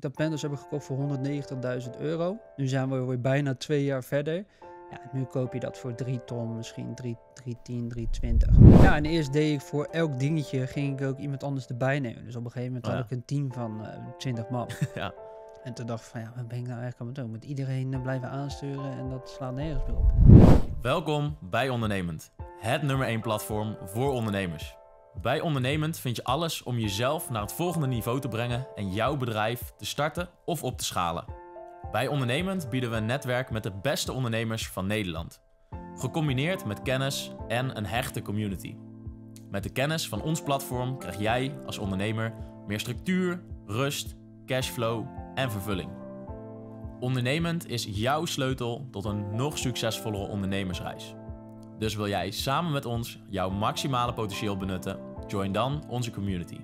dat Panthers hebben gekocht voor 190.000 euro. Nu zijn we weer bijna twee jaar verder. Ja, nu koop je dat voor 3 ton, misschien 310, 320. Ja, en eerst deed ik voor elk dingetje ging ik ook iemand anders erbij nemen. Dus op een gegeven moment had ik een team van uh, eh, 20 man. ja. En toen dacht ik van ja, wat ben ik nou eigenlijk aan het doen? Moet iedereen eh, blijven aansturen en dat slaat nergens meer op. Welkom bij Ondernemend, het nummer 1 platform voor ondernemers. Bij Ondernemend vind je alles om jezelf naar het volgende niveau te brengen en jouw bedrijf te starten of op te schalen. Bij Ondernemend bieden we een netwerk met de beste ondernemers van Nederland. Gecombineerd met kennis en een hechte community. Met de kennis van ons platform krijg jij als ondernemer meer structuur, rust, cashflow en vervulling. Ondernemend is jouw sleutel tot een nog succesvollere ondernemersreis. Dus wil jij samen met ons jouw maximale potentieel benutten Join dan onze community.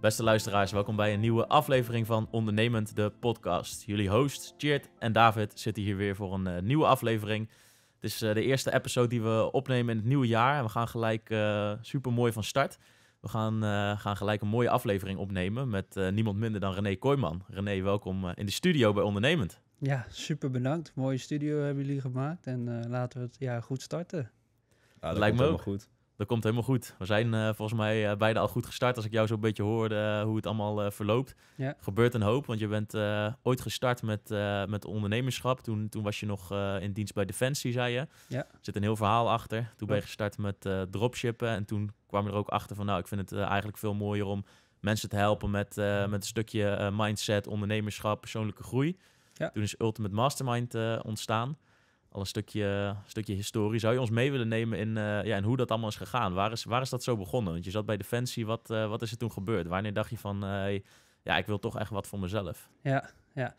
Beste luisteraars, welkom bij een nieuwe aflevering van Ondernemend de Podcast. Jullie hosts, Chert en David, zitten hier weer voor een eh, nieuwe aflevering. Het is eh, de eerste episode die we opnemen in het nieuwe jaar. En we gaan gelijk eh, super mooi van start. We gaan, gaan gelijk een mooie aflevering opnemen met niemand minder dan René Kooijman. René, welkom in de studio bij Ondernemend. Ja, super bedankt. Mooie studio hebben jullie gemaakt. En eh, laten we het ja goed starten. dat lijkt me ook. goed. Dat komt helemaal goed. We zijn eh, volgens mij uh, eh, beide al goed gestart. Als ik jou zo'n beetje hoorde hoe het allemaal verloopt. Ja. Gebeurt een hoop, want je bent ooit gestart met, met ondernemerschap. Toen, toen was je nog in dienst bij Defensie, zei je. Ja. Er zit een heel verhaal achter. Toen ben je gestart met dropshippen. En toen kwam je er ook achter van, nou, ik vind het eigenlijk veel mooier om mensen te helpen met, met een stukje mindset, ondernemerschap, persoonlijke groei. Ja. Toen is Ultimate Mastermind eh, ontstaan. Al een stukje, stukje historie. Zou je ons mee willen nemen in, eh, ja, en hoe dat allemaal is gegaan? Waar is, waar is dat zo begonnen? Want je zat bij Defensie. Wat, eh, wat is er toen gebeurd? Wanneer dacht je van, ja, ik wil toch echt wat voor mezelf? Ja, ja.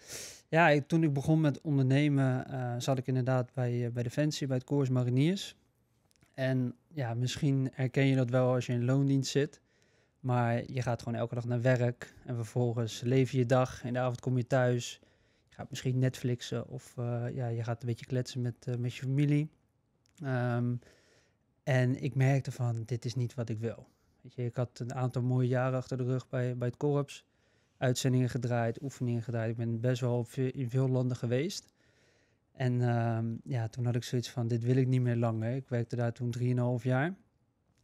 ja ik, toen ik begon met ondernemen zat ik inderdaad bij, bij Defensie, bij het Corps Mariniers. En ja, misschien herken je dat wel als je in loondienst zit. Maar je gaat gewoon elke dag naar werk en vervolgens leef je je dag. In de avond kom je thuis, gaat misschien Netflixen of eh, ja, je gaat een beetje kletsen met, eh, met je familie. Ehm, en ik merkte van, dit is niet wat ik wil. Weet je, ik had een aantal mooie jaren achter de rug bij, bij het korps. Uitzendingen gedraaid, oefeningen gedraaid. Ik ben best wel in veel landen geweest. En ehm, ja, toen had ik zoiets van, dit wil ik niet meer langer. Ik werkte daar toen 3,5 jaar.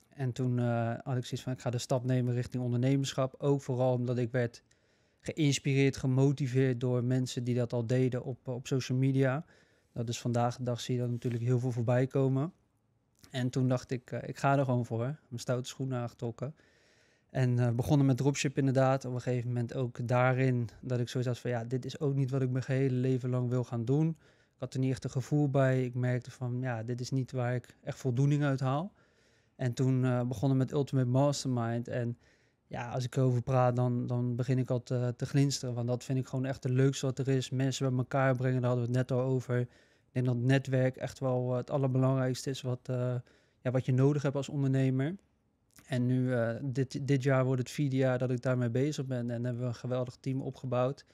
En toen eh, had ik zoiets van, ik ga de stap nemen richting ondernemerschap. Ook vooral omdat ik werd geïnspireerd, gemotiveerd door mensen die dat al deden op, op social media. Dat is vandaag de dag zie je dat natuurlijk heel veel voorbij komen. En toen dacht ik, eh, ik ga er gewoon voor. Mijn stoute schoenen aangetrokken. En eh, begonnen met dropship inderdaad. Op een gegeven moment ook daarin dat ik zoiets had van... ja, dit is ook niet wat ik mijn hele leven lang wil gaan doen. Ik had er niet echt een gevoel bij. Ik merkte van, ja, dit is niet waar ik echt voldoening uit haal. En toen uh, begonnen met Ultimate Mastermind. En ja, als ik erover praat, dan, dan begin ik al te, te glinsteren. Want dat vind ik gewoon echt het leukste wat er is. Mensen bij elkaar brengen, daar hadden we het net al over. Ik denk dat netwerk echt wel eh, het allerbelangrijkste is wat, eh, ja, wat je nodig hebt als ondernemer. En nu, eh, dit, dit jaar wordt het vierde jaar dat ik daarmee bezig ben. En hebben we een geweldig team opgebouwd.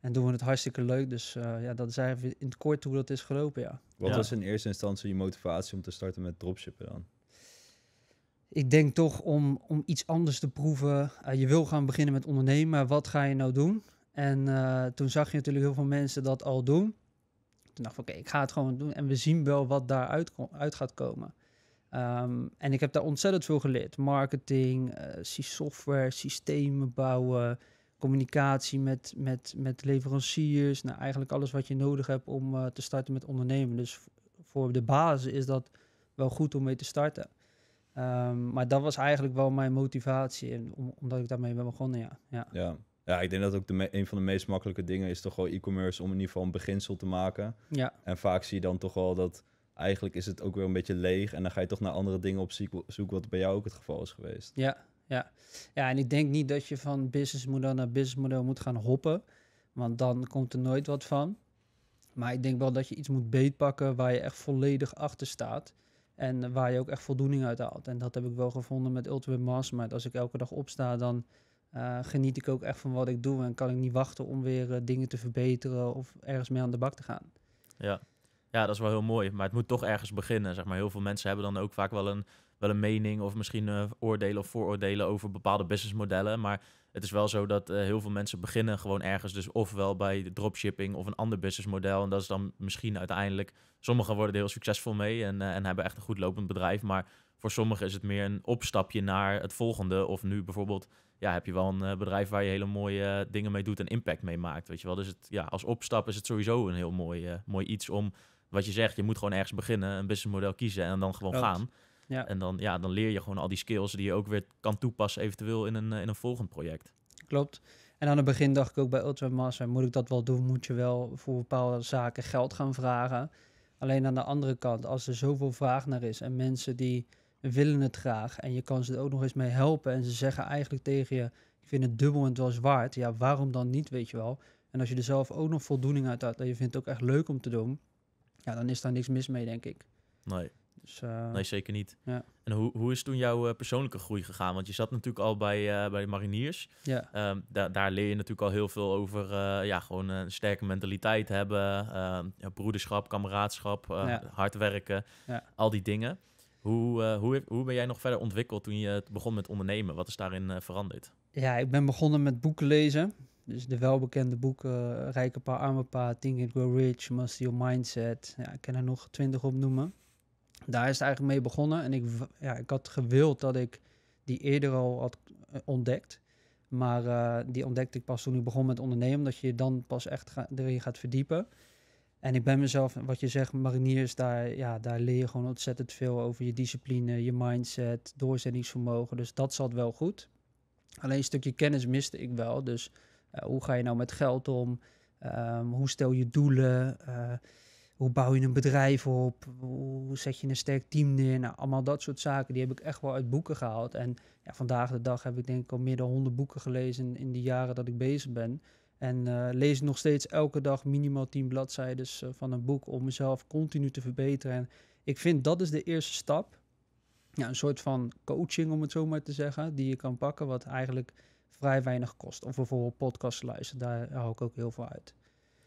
En doen we het hartstikke leuk. Dus ja, dat is eigenlijk in het kort hoe dat is gelopen, ja. Wat was in eerste instantie je motivatie om te starten met dropshippen dan? ik denk toch om, om iets anders te proeven. Eh, je wil gaan beginnen met ondernemen, wat ga je nou doen? En eh, toen zag je natuurlijk heel veel mensen dat al doen. Toen dacht ik, oké, ik ga het gewoon doen en we zien wel wat daaruit uit gaat komen. Ehm, en ik heb daar ontzettend veel geleerd. Marketing, uh, software, systemen bouwen, communicatie met, met, met leveranciers. Nou, eigenlijk alles wat je nodig hebt om te starten met ondernemen. Dus voor de basis is dat wel goed om mee te starten. Ehm, maar dat was eigenlijk wel mijn motivatie, en omdat ik daarmee ben begonnen, ja. ja. ja. ik denk dat ook de een van de meest makkelijke dingen is toch wel e-commerce om in ieder geval een beginsel te maken. Ja. En vaak zie je dan toch wel dat eigenlijk is het ook weer een beetje leeg en dan ga je toch naar andere dingen op zoek, wat bij jou ook het geval is geweest. Ja, ja. ja, en ik denk niet dat je van businessmodel naar businessmodel moet gaan hoppen, want dan komt er nooit wat van. Maar ik denk wel dat je iets moet beetpakken waar je echt volledig achter staat. En waar je ook echt voldoening uit haalt. En dat heb ik wel gevonden met Ultimate Maar Als ik elke dag opsta, dan eh, geniet ik ook echt van wat ik doe. En kan ik niet wachten om weer eh, dingen te verbeteren of ergens mee aan de bak te gaan. Ja. ja, dat is wel heel mooi. Maar het moet toch ergens beginnen. Zeg maar. Heel veel mensen hebben dan ook vaak wel een wel een mening of misschien uh, oordelen of vooroordelen over bepaalde businessmodellen. Maar het is wel zo dat eh, heel veel mensen beginnen gewoon ergens. Dus ofwel bij dropshipping of een ander businessmodel. En dat is dan misschien uiteindelijk. Sommigen worden er heel succesvol mee en, eh, en hebben echt een goed lopend bedrijf. Maar voor sommigen is het meer een opstapje naar het volgende. Of nu bijvoorbeeld, ja, heb je wel een bedrijf waar je hele mooie dingen mee doet en impact mee maakt. Weet je wel. Dus het, ja, als opstap is het sowieso een heel mooi, mooi iets om. Wat je zegt, je moet gewoon ergens beginnen, een businessmodel kiezen en dan gewoon gaan. Ja. En dan, ja, dan leer je gewoon al die skills die je ook weer kan toepassen eventueel in een, eh, in een volgend project. Klopt. En aan het begin dacht ik ook bij Ultramassa, moet ik dat wel doen? Moet je wel voor bepaalde zaken geld gaan vragen? Alleen aan de andere kant, als er zoveel vraag naar is en mensen die willen het graag en je kan ze er ook nog eens mee helpen en ze zeggen eigenlijk tegen je, ik vind het dubbel en het was waard. Ja, waarom dan niet, weet je wel? En als je er zelf ook nog voldoening uit had en je vindt het ook echt leuk om te doen, ja, dan is daar niks mis mee, denk ik. Nee. Dus, eh, Nee, zeker niet. Ja. En hoe, hoe is toen jouw eh, persoonlijke groei gegaan? Want je zat natuurlijk al bij, eh, bij de mariniers. Ja. Ehm, daar leer je natuurlijk al heel veel over ja, gewoon een sterke mentaliteit hebben. Ehm, broederschap, kameraadschap, hard werken. Al die dingen. Hoe, hoe, hoe ben jij nog verder ontwikkeld toen je begon met ondernemen? Wat is daarin veranderd? Ja, ik ben begonnen met boeken lezen. Dus de welbekende boeken, Rijke Pa, Arme Pa, Think and Grow Rich, Master Your Mindset. Ja, ik kan er nog twintig op noemen daar is het eigenlijk mee begonnen. En ik, ja, ik had gewild dat ik die eerder al had eh, ontdekt. Maar eh, die ontdekte ik pas toen ik begon met ondernemen, dat je je dan pas echt ga, erin gaat verdiepen. En ik ben mezelf, wat je zegt, mariniers, daar, ja, daar leer je gewoon ontzettend veel over je discipline, je mindset, doorzettingsvermogen. Dus dat zat wel goed. Alleen een stukje kennis miste ik wel. Dus eh, hoe ga je nou met geld om? Ehm, hoe stel je doelen? hoe bouw je een bedrijf op? Hoe zet je een sterk team neer? Nou, allemaal dat soort zaken, die heb ik echt wel uit boeken gehaald. En ja, vandaag de dag heb ik denk ik al meer dan honderd boeken gelezen in de jaren dat ik bezig ben. En eh, lees nog steeds elke dag minimaal 10 bladzijden eh, van een boek om mezelf continu te verbeteren. En ik vind dat is de eerste stap. een soort van coaching, om het zo maar te zeggen, die je kan pakken, wat eigenlijk vrij weinig kost. Of bijvoorbeeld podcast luisteren, daar haal ik ook heel veel uit.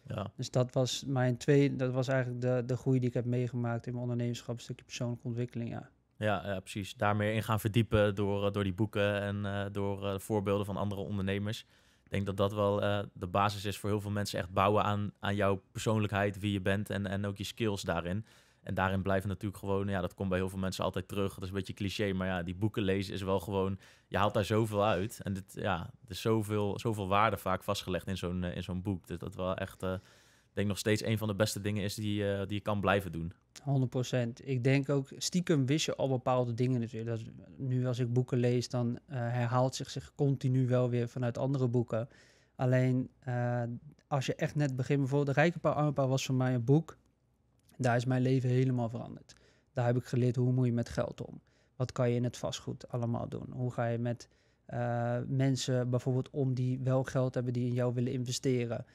Ja. Dus dat was mijn twee, dat was eigenlijk de, de groei die ik heb meegemaakt in mijn ondernemerschap, een stukje persoonlijke ontwikkeling. Ja. Ja, ja, precies. Daar meer in gaan verdiepen door, eh, door die boeken en eh, door eh, voorbeelden van andere ondernemers. Ik denk dat dat wel de basis is voor heel veel mensen echt bouwen aan, aan jouw persoonlijkheid, wie je bent en, en ook je skills daarin. En daarin blijven natuurlijk gewoon, ja, dat komt bij heel veel mensen altijd terug. Dat is een beetje cliché, maar ja, die boeken lezen is wel gewoon, je haalt daar zoveel uit. En dit, ja, er is zoveel, zoveel waarde vaak vastgelegd in zo'n eh, in zo'n boek. Dus dat wel echt, uh, denk nog steeds een van de beste dingen is die, eh, die je kan blijven doen. 100%. Ik denk ook, stiekem wist je al bepaalde dingen natuurlijk. Dat, nu als ik boeken lees, dan herhaalt zich zich continu wel weer vanuit andere boeken. Alleen als je echt net begint, bijvoorbeeld De Rijke Paar Arme Paar was voor mij een boek daar is mijn leven helemaal veranderd. Daar heb ik geleerd hoe moet je met geld om. Wat kan je in het vastgoed allemaal doen? Hoe ga je met eh, mensen bijvoorbeeld om die wel geld hebben die in jou willen investeren?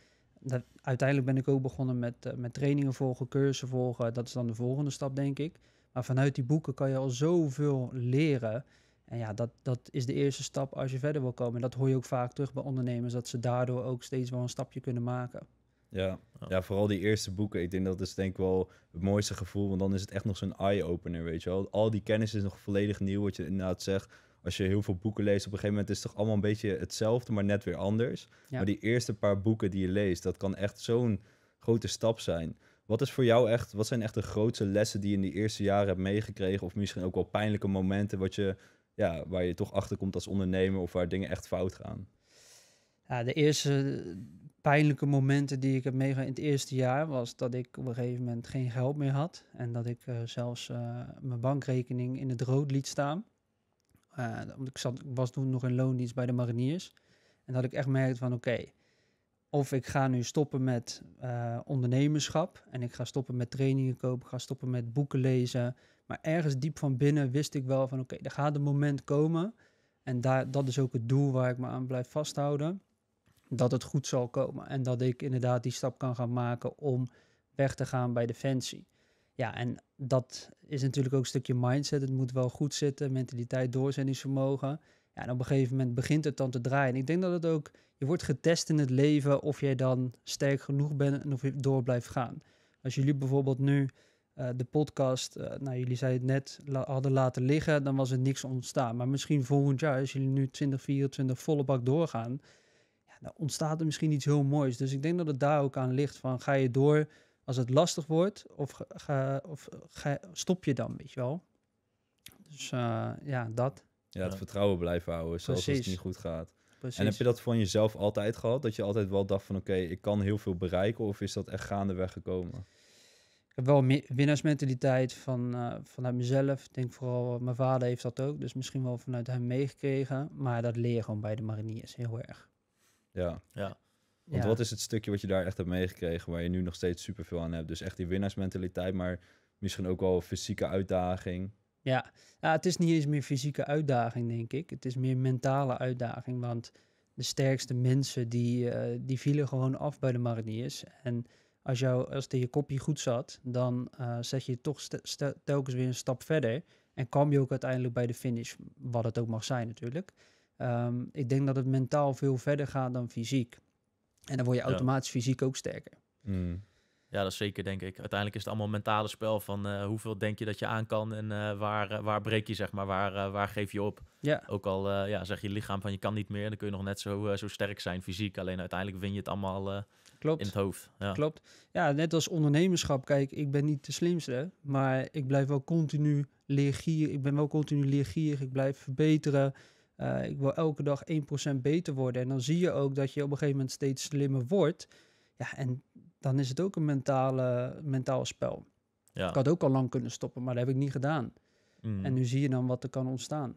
Dat, uiteindelijk ben ik ook begonnen met, eh, met trainingen volgen, cursussen volgen. Dat is dan de volgende stap, denk ik. Maar vanuit die boeken kan je al zoveel leren. En ja, dat, dat is de eerste stap als je verder wil komen. En dat hoor je ook vaak terug bij ondernemers, dat ze daardoor ook steeds wel een stapje kunnen maken. Ja. ja, vooral die eerste boeken. Ik denk dat is denk ik wel het mooiste gevoel. Want dan is het echt nog zo'n eye-opener, weet je wel. Al die kennis is nog volledig nieuw, wat je inderdaad zegt. Als je heel veel boeken leest, op een gegeven moment is het toch allemaal een beetje hetzelfde, maar net weer anders. Maar die eerste paar boeken die je leest, dat kan echt zo'n grote stap zijn. Wat is voor jou echt, wat zijn echt de grootste lessen die je in die eerste jaren hebt meegekregen? Of misschien ook wel pijnlijke momenten wat je, ja, waar je toch achter komt als ondernemer of waar dingen echt fout gaan? Ja, de eerste pijnlijke momenten die ik heb meegemaakt in het eerste jaar was dat ik op een gegeven moment geen geld meer had. En dat ik eh, zelfs eh, mijn bankrekening in het rood liet staan. Uh, omdat ik, zat, was toen nog in loondienst bij de mariniers. En dat ik echt merkte van oké, of ik ga nu stoppen met ondernemerschap. En ik ga stoppen met trainingen kopen, ga stoppen met boeken lezen. Maar ergens diep van binnen wist ik wel van oké, er gaat een moment komen. En daar, dat is ook het doel waar ik me aan blijf vasthouden dat het goed zal komen. En dat ik inderdaad die stap kan gaan maken om weg te gaan bij Defensie. Ja, en dat is natuurlijk ook een stukje mindset. Het moet wel goed zitten, mentaliteit, doorzettingsvermogen. Ja, en op een gegeven moment begint het dan te draaien. En ik denk dat het ook, je wordt getest in het leven of jij dan sterk genoeg bent en of je door blijft gaan. Als jullie bijvoorbeeld nu eh, de podcast, eh, nou jullie zeiden het net, hadden laten liggen, dan was er niks ontstaan. Maar misschien volgend jaar, als jullie nu 24 volle bak doorgaan, nou, ontstaat er misschien iets heel moois. Dus ik denk dat het daar ook aan ligt van ga je door als het lastig wordt of, ga, of ga, stop je dan, weet je wel. Dus eh, ja, dat. Ja, het vertrouwen blijven houden, zelfs als het niet goed gaat. Precies. En heb je dat van jezelf altijd gehad? Dat je altijd wel dacht van oké, ik kan heel veel bereiken of is dat echt gaandeweg gekomen? Ik heb wel winnaarsmentaliteit van, eh, vanuit mezelf. Ik denk vooral, mijn vader heeft dat ook, dus misschien wel vanuit hem meegekregen. Maar dat leer gewoon bij de mariniers heel erg. Ja. ja. Want wat is het stukje wat je daar echt hebt meegekregen, waar je nu nog steeds super veel aan hebt? Dus echt die winnaarsmentaliteit, maar misschien ook wel fysieke uitdaging. Ja, nou, het is niet eens meer fysieke uitdaging, denk ik. Het is meer mentale uitdaging. Want de sterkste mensen die, eh, die vielen gewoon af bij de mariniers. En als, jou, als de, je kopje goed zat, dan uh, zet je toch telkens weer een stap verder. En kwam je ook uiteindelijk bij de finish, wat het ook mag zijn natuurlijk. Ehm, ik denk dat het mentaal veel verder gaat dan fysiek. En dan word je automatisch fysiek ook sterker. Mm. Ja, dat is zeker, denk ik. Uiteindelijk is het allemaal een mentale spel van eh, hoeveel denk je dat je aan kan en eh, waar, eh, waar breek je, zeg maar, waar, waar geef je op. Ook al ja, zeg je lichaam van je kan niet meer, dan kun je nog net zo, zo sterk zijn fysiek. Alleen uiteindelijk win je het allemaal Klopt. in het hoofd. Ja. Klopt. Ja, net als ondernemerschap, kijk, ik ben niet de slimste, maar ik blijf wel continu leergierig. Ik ben wel continu leergierig, ik blijf verbeteren. Eh, ik wil elke dag 1% beter worden. En dan zie je ook dat je op een gegeven moment steeds slimmer wordt. Ja, en dan is het ook een mentale, mentaal spel. Ja. Ik had ook al lang kunnen stoppen, maar dat heb ik niet gedaan. Mm. En nu zie je dan wat er kan ontstaan.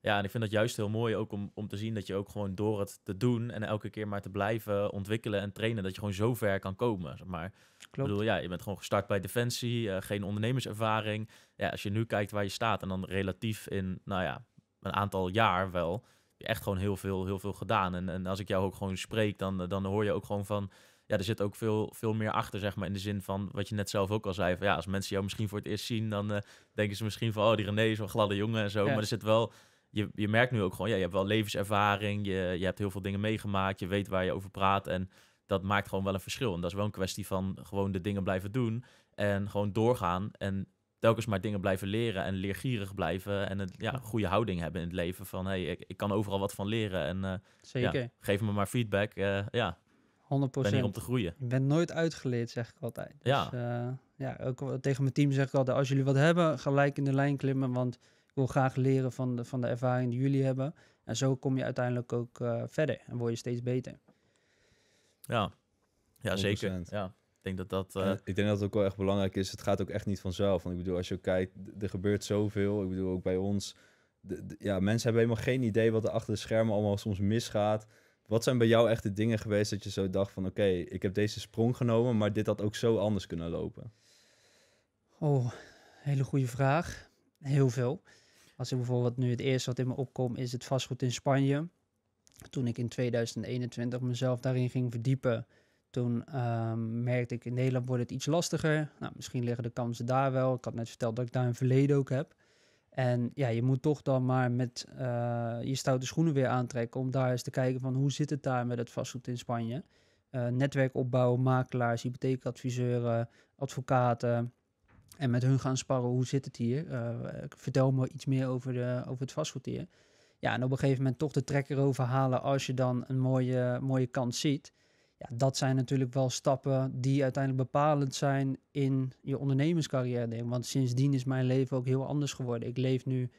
Ja, en ik vind dat juist heel mooi ook om, om te zien dat je ook gewoon door het te doen en elke keer maar te blijven ontwikkelen en trainen, dat je gewoon zo ver kan komen. maar Klopt. Ik bedoel, ja, je bent gewoon gestart bij Defensie, eh, geen ondernemerservaring. Ja, als je nu kijkt waar je staat en dan relatief in, nou ja, een aantal jaar wel echt gewoon heel veel, heel veel gedaan. En, en als ik jou ook gewoon spreek, dan, dan hoor je ook gewoon van. Ja, er zit ook veel, veel meer achter, zeg maar. In de zin van wat je net zelf ook al zei. Van, ja, als mensen jou misschien voor het eerst zien, dan eh, denken ze misschien van. Oh, die René is wel gladde jongen en zo. Maar er zit wel. Je, je merkt nu ook gewoon, ja, je hebt wel levenservaring. Je, je hebt heel veel dingen meegemaakt. Je weet waar je over praat. En dat maakt gewoon wel een verschil. En dat is wel een kwestie van gewoon de dingen blijven doen. En gewoon doorgaan. En telkens maar dingen blijven leren en leergierig blijven en een ja, goede houding hebben in het leven van hey, ik, ik kan overal wat van leren en eh, Zeker. geef me maar feedback. Eh, ja, 100%. ben om te groeien. Je bent nooit uitgeleerd, zeg ik altijd. Ja. Dus, eh, ja, ook tegen mijn team zeg ik altijd, als jullie wat hebben, gelijk in de lijn klimmen, want ik wil graag leren van de, van de ervaring die jullie hebben. En zo kom je uiteindelijk ook verder en word je steeds beter. Ja, ja zeker. Ja denk dat dat... Eh, ik denk dat het ook wel echt belangrijk is. Het gaat ook echt niet vanzelf. Want ik bedoel, als je kijkt, er gebeurt zoveel. Ik bedoel, ook bij ons. De, ja, mensen hebben helemaal geen idee wat er achter de schermen allemaal soms misgaat. Wat zijn bij jou echt de dingen geweest dat je zo dacht van... Oké, ik heb deze sprong genomen, maar dit had ook zo anders kunnen lopen? Oh, hele goede vraag. Heel veel. Als ik bijvoorbeeld nu het eerste wat in me opkomt, is het vastgoed in Spanje. Toen ik in 2021 mezelf daarin ging verdiepen toen ehm, merkte ik, in Nederland wordt het iets lastiger. Nou, misschien liggen de kansen daar wel. Ik had net verteld dat ik daar een verleden ook heb. En ja, je moet toch dan maar met uh, je stoute schoenen weer aantrekken... om daar eens te kijken van hoe zit het daar met het vastgoed in Spanje. Eh, netwerk opbouwen, makelaars, hypotheekadviseuren, advocaten... en met hun gaan sparren, hoe zit het hier? Uh, vertel me iets meer over, de, over het vastgoed hier. Ja, en op een gegeven moment toch de trekker overhalen als je dan een mooie, mooie kans ziet... Ja, dat zijn natuurlijk wel stappen die uiteindelijk bepalend zijn in je ondernemerscarrière. Want sindsdien is mijn leven ook heel anders geworden. Ik leef nu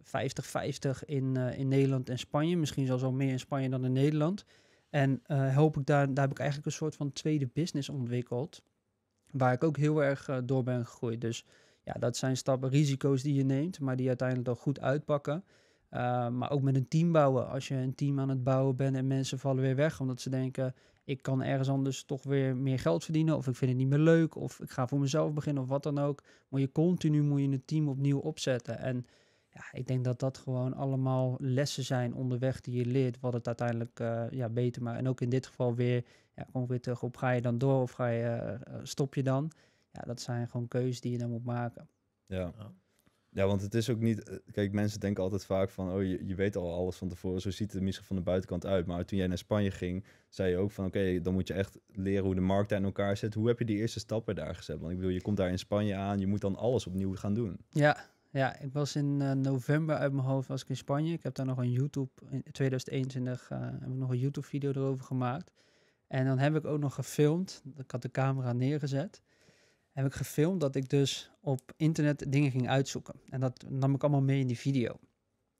50-50 in, eh, in Nederland en Spanje. Misschien zelfs al meer in Spanje dan in Nederland. En uh, ik daar, daar heb ik eigenlijk een soort van tweede business ontwikkeld. Waar ik ook heel erg eh, door ben gegroeid. Dus ja, dat zijn stappen, risico's die je neemt, maar die uiteindelijk dan goed uitpakken. maar ook met een team bouwen. Als je een team aan het bouwen bent en mensen vallen weer weg omdat ze denken: ik kan ergens anders toch weer meer geld verdienen. Of ik vind het niet meer leuk. Of ik ga voor mezelf beginnen of wat dan ook. Maar je continu moet je een team opnieuw opzetten. En ja, ik denk dat dat gewoon allemaal lessen zijn onderweg die je leert. Wat het uiteindelijk eh, ja, beter maakt. En ook in dit geval weer, ja, kom weer terug op ga je dan door of ga je, eh, stop je dan. Ja, dat zijn gewoon keuzes die je dan moet maken. Ja. Ja, want het is ook niet. Eh, kijk, mensen denken altijd vaak van: oh, je, weet al alles van tevoren. Zo ziet het misschien van de buitenkant uit. Maar toen jij naar Spanje ging, zei je ook van: oké, dan moet je echt leren hoe de markt daar in elkaar zit. Hoe heb je die eerste stappen daar gezet? Want ik bedoel, je komt daar in Spanje aan. Je moet dan alles opnieuw gaan doen. Ja, ja, ik was in eh, november uit mijn hoofd was ik in Spanje. Ik heb daar nog een YouTube in 2021 eh, heb ik nog een YouTube video erover gemaakt. En dan heb ik ook nog gefilmd. Ik had de camera neergezet heb ik gefilmd dat ik dus op internet dingen ging uitzoeken. En dat nam ik allemaal mee in die video.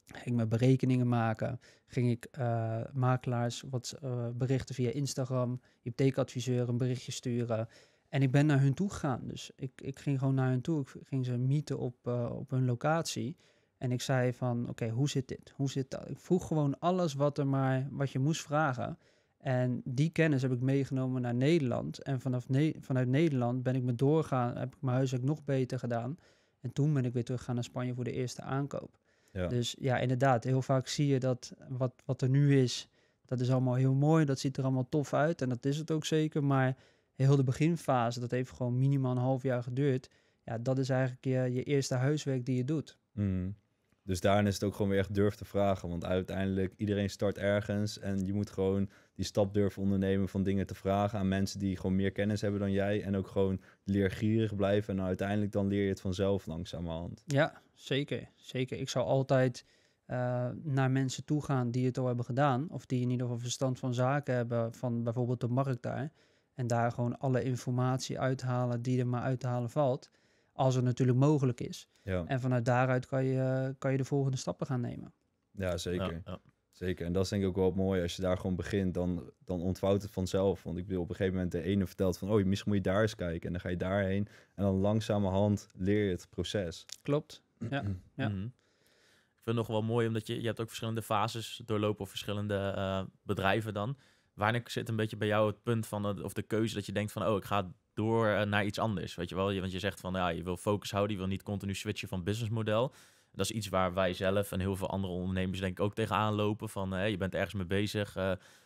Ging mijn berekeningen maken, ging ik eh, makelaars wat eh, berichten via Instagram, hypotheekadviseur een berichtje sturen. En ik ben naar hun toe gegaan. Dus ik, ik ging gewoon naar hun toe. Ik ging ze mieten op, eh, op hun locatie. En ik zei van, oké, hoe zit dit? Hoe zit dat? Ik vroeg gewoon alles wat, er maar, wat je moest vragen. En die kennis heb ik meegenomen naar Nederland. En vanaf vanuit Nederland ben ik me doorgaan, heb ik mijn huiswerk nog beter gedaan. En toen ben ik weer teruggegaan naar Spanje voor de eerste aankoop. Ja. Dus ja, inderdaad, heel vaak zie je dat wat, wat er nu is, dat is allemaal heel mooi. Dat ziet er allemaal tof uit en dat is het ook zeker. Maar heel de beginfase, dat heeft gewoon minimaal een half jaar geduurd. Ja, dat is eigenlijk je, je eerste huiswerk die je doet. Mm. Dus daarin is het ook gewoon weer echt durf te vragen. Want uiteindelijk, iedereen start ergens en je moet gewoon die stap durven ondernemen van dingen te vragen aan mensen die gewoon meer kennis hebben dan jij. En ook gewoon leergierig blijven. En nou, uiteindelijk dan leer je het vanzelf langzamerhand. Ja, zeker. Zeker. Ik zou altijd eh, naar mensen toe gaan die het al hebben gedaan. Of die in ieder geval verstand van zaken hebben. Van bijvoorbeeld de markt daar. En daar gewoon alle informatie uithalen die er maar uit te halen valt. Als het natuurlijk mogelijk is. Ja. En vanuit daaruit kan je, kan je de volgende stappen gaan nemen. Ja, zeker. ja. Zeker, en dat is denk ik ook wel mooi. Als je daar gewoon begint, dan, dan ontvouwt het vanzelf. Want ik bedoel, op een gegeven moment de ene vertelt van... oh, misschien moet je daar eens kijken. En dan ga je daarheen. En dan langzamerhand leer je het proces. Klopt, ja. ja. Mhm. Ik vind het nog wel mooi, omdat je, je hebt ook verschillende fases doorlopen... of verschillende eh, bedrijven dan. Wanneer zit een beetje bij jou het punt van... het of de keuze dat je denkt van... oh, ik ga door eh, naar iets anders, weet je wel? Je, want je zegt van, ja, je wil focus houden... je wil niet continu switchen van businessmodel dat is iets waar wij zelf en heel veel andere ondernemers denk ik ook tegenaan lopen. Van hè, je bent ergens mee bezig, eh,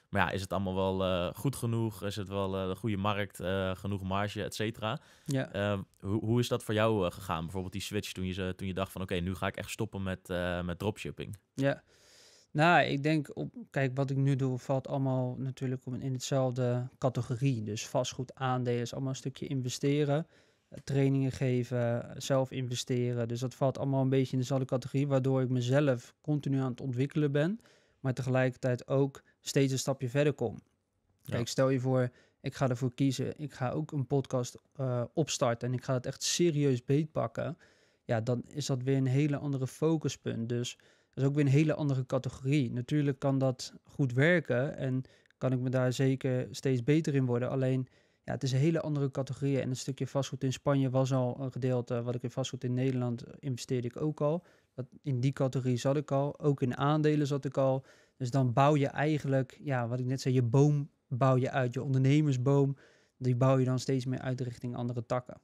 maar ja, is het allemaal wel eh, goed genoeg? Is het wel eh, de goede markt, genoeg marge, et cetera? Ja. Hoe, hoe, is dat voor jou gegaan? Bijvoorbeeld die switch toen je, toen je dacht van oké, nu ga ik echt stoppen met, met dropshipping. Ja. Nou, ik denk, op, kijk, wat ik nu doe valt allemaal natuurlijk in hetzelfde categorie. Dus vastgoed, aandelen, is allemaal een stukje investeren trainingen geven, zelf investeren. Dus dat valt allemaal een beetje in dezelfde categorie, waardoor ik mezelf continu aan het ontwikkelen ben, maar tegelijkertijd ook steeds een stapje verder kom. Kijk, stel je voor, ik ga ervoor kiezen, ik ga ook een podcast eh, opstarten en ik ga het echt serieus beetpakken. Ja, dan is dat weer een hele andere focuspunt. Dus dat is ook weer een hele andere categorie. Natuurlijk kan dat goed werken en kan ik me daar zeker steeds beter in worden. Alleen ja, het is een hele andere categorie. En het stukje vastgoed in Spanje was al een gedeelte. Wat ik in vastgoed in Nederland investeerde ik ook al. In die categorie zat ik al. Ook in aandelen zat ik al. Dus dan bouw je eigenlijk, ja, wat ik net zei, je boom bouw je uit. Je ondernemersboom, die bouw je dan steeds meer uit richting andere takken.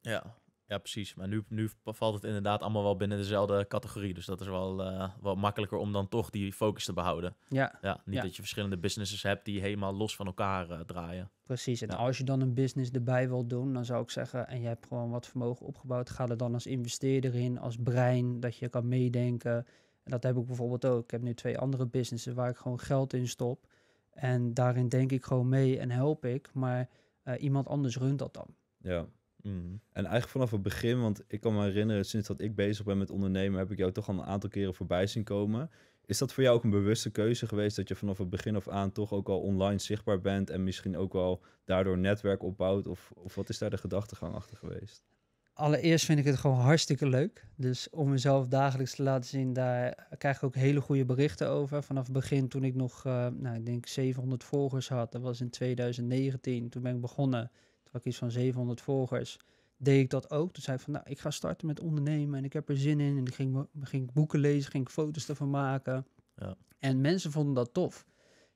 Ja, ja, precies. Maar nu, nu valt het inderdaad allemaal wel binnen dezelfde categorie. Dus dat is wel, eh, wel makkelijker om dan toch die focus te behouden. Ja. ja niet dat je verschillende businesses hebt die helemaal los van elkaar eh, draaien. Precies. En als je dan een business erbij wilt doen, dan zou ik zeggen, en je hebt gewoon wat vermogen opgebouwd, ga er dan als investeerder in, als brein, dat je kan meedenken. En dat heb ik bijvoorbeeld ook. Ik heb nu twee andere businessen waar ik gewoon geld in stop. En daarin denk ik gewoon mee en help ik. Maar eh, iemand anders runt dat dan. Ja. Mhm. En eigenlijk vanaf het begin, want ik kan me herinneren, sinds dat ik bezig ben met ondernemen, heb ik jou toch al een aantal keren voorbij zien komen. Is dat voor jou ook een bewuste keuze geweest dat je vanaf het begin af aan toch ook al online zichtbaar bent en misschien ook wel daardoor netwerk opbouwt? Of, of wat is daar de gedachtegang achter geweest? Allereerst vind ik het gewoon hartstikke leuk. Dus om mezelf dagelijks te laten zien, daar krijg ik ook hele goede berichten over. Vanaf het begin, toen ik nog, eh, nou, ik denk 700 volgers had, dat was in 2019, toen ben ik begonnen had ik iets van 700 volgers, deed ik dat ook. Toen zei ik van, nou, ik ga starten met ondernemen en ik heb er zin in. En ik ging, ging boeken lezen, ging ik foto's ervan maken. Ja. En mensen vonden dat tof.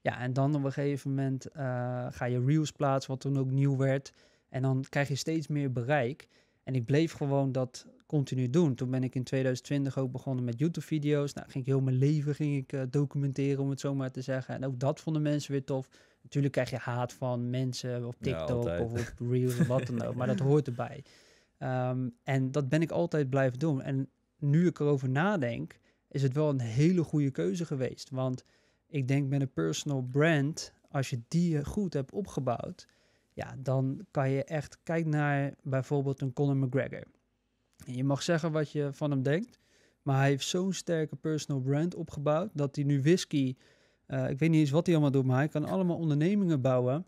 Ja, en dan op een gegeven moment eh, ga je reels plaatsen, wat toen ook nieuw werd. En dan krijg je steeds meer bereik. En ik bleef gewoon dat continu doen. Toen ben ik in 2020 ook begonnen met YouTube-video's. Nou, ging ik heel mijn leven ging ik, eh, documenteren, om het zo maar te zeggen. En ook dat vonden mensen weer tof. Natuurlijk krijg je haat van mensen op TikTok of op Reels of wat dan ook, maar dat hoort erbij. Ehm, en dat ben ik altijd blijven doen. En nu ik erover nadenk, is het wel een hele goede keuze geweest. Want ik denk met een personal brand, als je die goed hebt opgebouwd, ja, dan kan je echt, kijk naar bijvoorbeeld een Conor McGregor. En je mag zeggen wat je van hem denkt, maar hij heeft zo'n sterke personal brand opgebouwd dat hij nu whisky eh, ik weet niet eens wat hij allemaal doet, maar hij kan allemaal ondernemingen bouwen.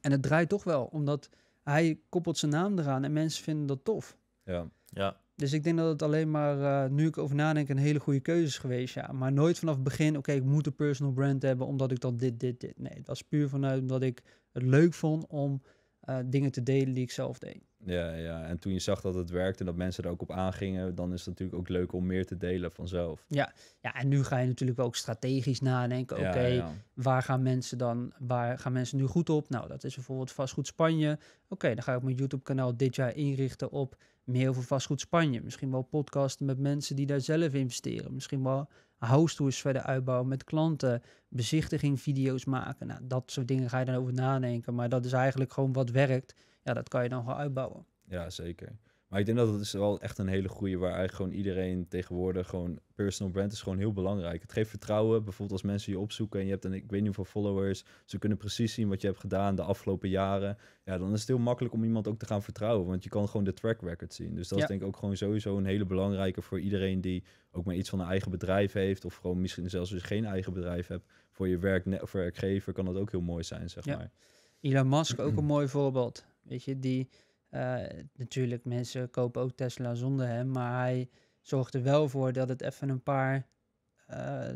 En het draait toch wel, omdat hij koppelt zijn naam eraan en mensen vinden dat tof. Ja, ja. Dus ik denk dat het alleen maar, eh, nu ik over nadenk, een hele goede keuze is geweest. Ja. Maar nooit vanaf het begin, oké, ik moet een personal brand hebben omdat ik dan dit, dit, dit. Nee, het was puur vanuit omdat ik het leuk vond om eh, dingen te delen die ik zelf deed. Ja, ja, en toen je zag dat het werkte en dat mensen er ook op aangingen, dan is het natuurlijk ook leuk om meer te delen vanzelf. Ja, ja en nu ga je natuurlijk ook strategisch nadenken. Oké, waar gaan mensen dan, waar gaan mensen nu goed op? Nou, dat is bijvoorbeeld vastgoed Spanje. Oké, dan ga ik mijn YouTube-kanaal dit jaar inrichten op meer over vastgoed Spanje. Misschien wel podcasten met mensen die daar zelf investeren. Misschien wel house tours verder uitbouwen met klanten, bezichtiging video's maken. Nou, dat soort dingen ga je dan over nadenken. Maar dat is eigenlijk gewoon wat werkt ja, dat kan je dan gewoon uitbouwen. Ja, zeker. Maar ik denk dat het is wel echt een hele goede waar eigenlijk gewoon iedereen tegenwoordig gewoon personal brand is gewoon heel belangrijk. Het geeft vertrouwen. Bijvoorbeeld als mensen je opzoeken en je hebt een ik weet niet hoeveel followers, ze kunnen precies zien wat je hebt gedaan de afgelopen jaren. Ja, dan is het heel makkelijk om iemand ook te gaan vertrouwen, want je kan gewoon de track record zien. Dus dat is denk ik ook gewoon sowieso een hele belangrijke voor iedereen die ook maar iets van een eigen bedrijf heeft of gewoon misschien zelfs dus geen eigen bedrijf hebt. Voor je werk, werkgever kan dat ook heel mooi zijn, zeg maar. Elon Musk ook een mooi voorbeeld. Weet je, die eh, natuurlijk mensen kopen ook Tesla zonder hem, maar hij zorgt er wel voor dat het even een paar, uh,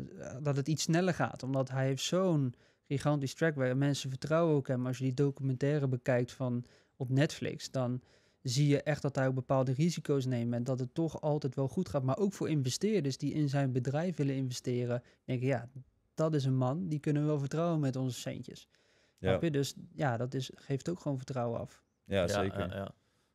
dat het iets sneller gaat, omdat hij heeft zo'n gigantisch track waar Mensen vertrouwen ook hem. Als je die documentaire bekijkt van op Netflix, dan zie je echt dat hij ook bepaalde risico's neemt en dat het toch altijd wel goed gaat. Maar ook voor investeerders die in zijn bedrijf willen investeren, denken ja, dat is een man, die kunnen we wel vertrouwen met onze centjes. Ja. Dus ja, dat is, geeft ook gewoon vertrouwen af. Ja, zeker. Ja, ja.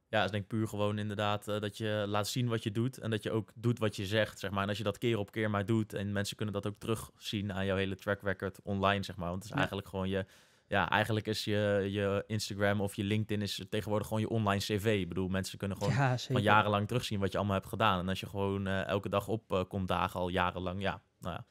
ja denk puur gewoon inderdaad eh, dat je laat zien wat je doet en dat je ook doet wat je zegt, zeg maar. En als je dat keer op keer maar doet en mensen kunnen dat ook terugzien aan jouw hele track record online, zeg maar. Want het is eigenlijk gewoon je, ja, eigenlijk is je, je Instagram of je LinkedIn is tegenwoordig gewoon je online cv. Ik bedoel, mensen kunnen gewoon van jarenlang terugzien wat je allemaal hebt gedaan. En als je gewoon eh, elke dag op eh, komt dagen al jarenlang, ja, nou ja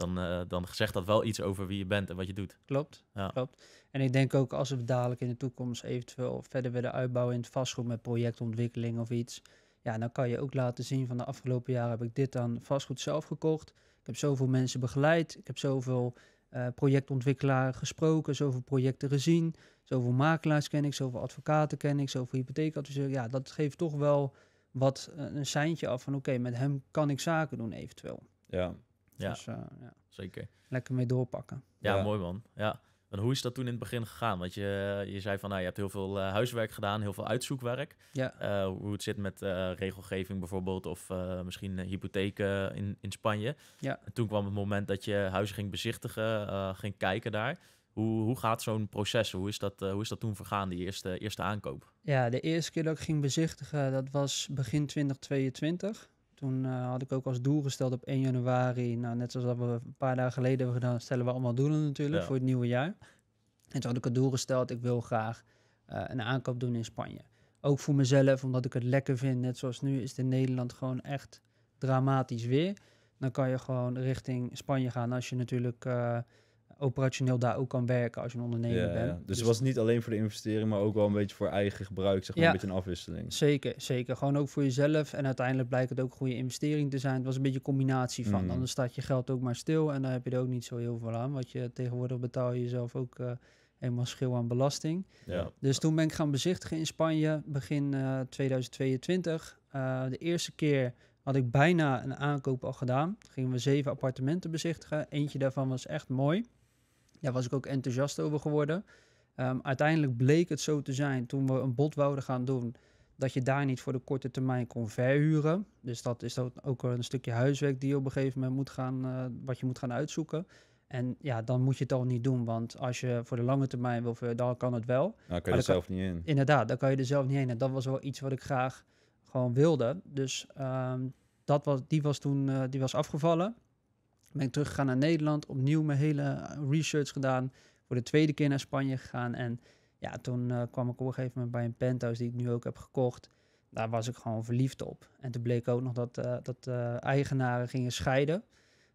dan, uh, dan zegt dat wel iets over wie je bent en wat je doet. Klopt, ja. klopt. En ik denk ook als we dadelijk in de toekomst eventueel verder willen uitbouwen in het vastgoed met projectontwikkeling of iets. Ja, dan kan je ook laten zien van de afgelopen jaren heb ik dit dan vastgoed zelf gekocht. Ik heb zoveel mensen begeleid. Ik heb zoveel uh, projectontwikkelaar gesproken, zoveel projecten gezien, zoveel makelaars ken ik, zoveel advocaten ken ik, zoveel hypotheekadviseurs. Ja, dat geeft toch wel wat eh, een seintje af van oké, met hem kan ik zaken doen eventueel. Ja, ja. Dus, eh, ja. Zeker. Lekker mee doorpakken. Ja, mooi man. Ja. En hoe is dat toen in het begin gegaan? Want je, je zei van, nou, je hebt heel veel eh, huiswerk gedaan, heel veel uitzoekwerk. Ja. Eh, hoe het zit met regelgeving bijvoorbeeld, of misschien hypotheken in, in Spanje. Ja. En toen kwam het moment dat je huizen ging bezichtigen, ging kijken daar. Hoe, hoe gaat zo'n proces? Hoe is, dat, hoe is dat toen vergaan, die eerste, eerste aankoop? Ja, de eerste keer dat ik ging bezichtigen, dat was begin 2022. Toen eh, had ik ook als doel gesteld op 1 januari. Nou, net zoals dat we een paar dagen geleden hebben gedaan, stellen we allemaal doelen natuurlijk voor het nieuwe jaar. En toen had ik het doel gesteld, ik wil graag eh, een aankoop doen in Spanje. Ook voor mezelf, omdat ik het lekker vind. Net zoals nu is het in Nederland gewoon echt dramatisch weer. Dan kan je gewoon richting Spanje gaan als je natuurlijk... Eh, operationeel daar ook kan werken als je een ondernemer bent. Ja. Dus, het dus was niet alleen voor de investering, maar ook wel een beetje voor eigen gebruik, zeg maar, een beetje een afwisseling. Zeker, zeker. Gewoon ook voor jezelf. En uiteindelijk blijkt het ook een goede investering te zijn. Het was een beetje een combinatie van. Dan mhm. staat je geld ook maar stil en dan heb je er ook niet zo heel veel aan. Want je, tegenwoordig betaal je jezelf ook helemaal eh, schil aan belasting. Ja. Dus toen ben ik gaan bezichtigen in Spanje, begin 2022. Eh, eh, de eerste keer had ik bijna een aankoop al gedaan. gingen we zeven appartementen bezichtigen. Eentje daarvan was echt mooi. Daar was ik ook enthousiast over geworden. Ehm, uiteindelijk bleek het zo te zijn toen we een bod wouden gaan doen dat je daar niet voor de korte termijn kon verhuren. Dus dat is dan ook een stukje huiswerk die je op een gegeven moment moet gaan, eh, wat je moet gaan uitzoeken. En ja, dan moet je het al niet doen, want als je voor de lange termijn wil, dan kan het wel. Nou, kan je er zelf niet in. Inderdaad, dan kan je er zelf niet in. En dat was wel iets wat ik graag gewoon wilde. Dus ehm, dat was, die was toen eh, die was afgevallen ben ik teruggegaan naar Nederland, opnieuw mijn hele eh, research gedaan. Voor de tweede keer naar Spanje gegaan. En ja, toen eh, kwam ik op een gegeven moment bij een penthouse die ik nu ook heb gekocht. Daar was ik gewoon verliefd op. En toen bleek ook nog dat, uh, dat eigenaren gingen scheiden.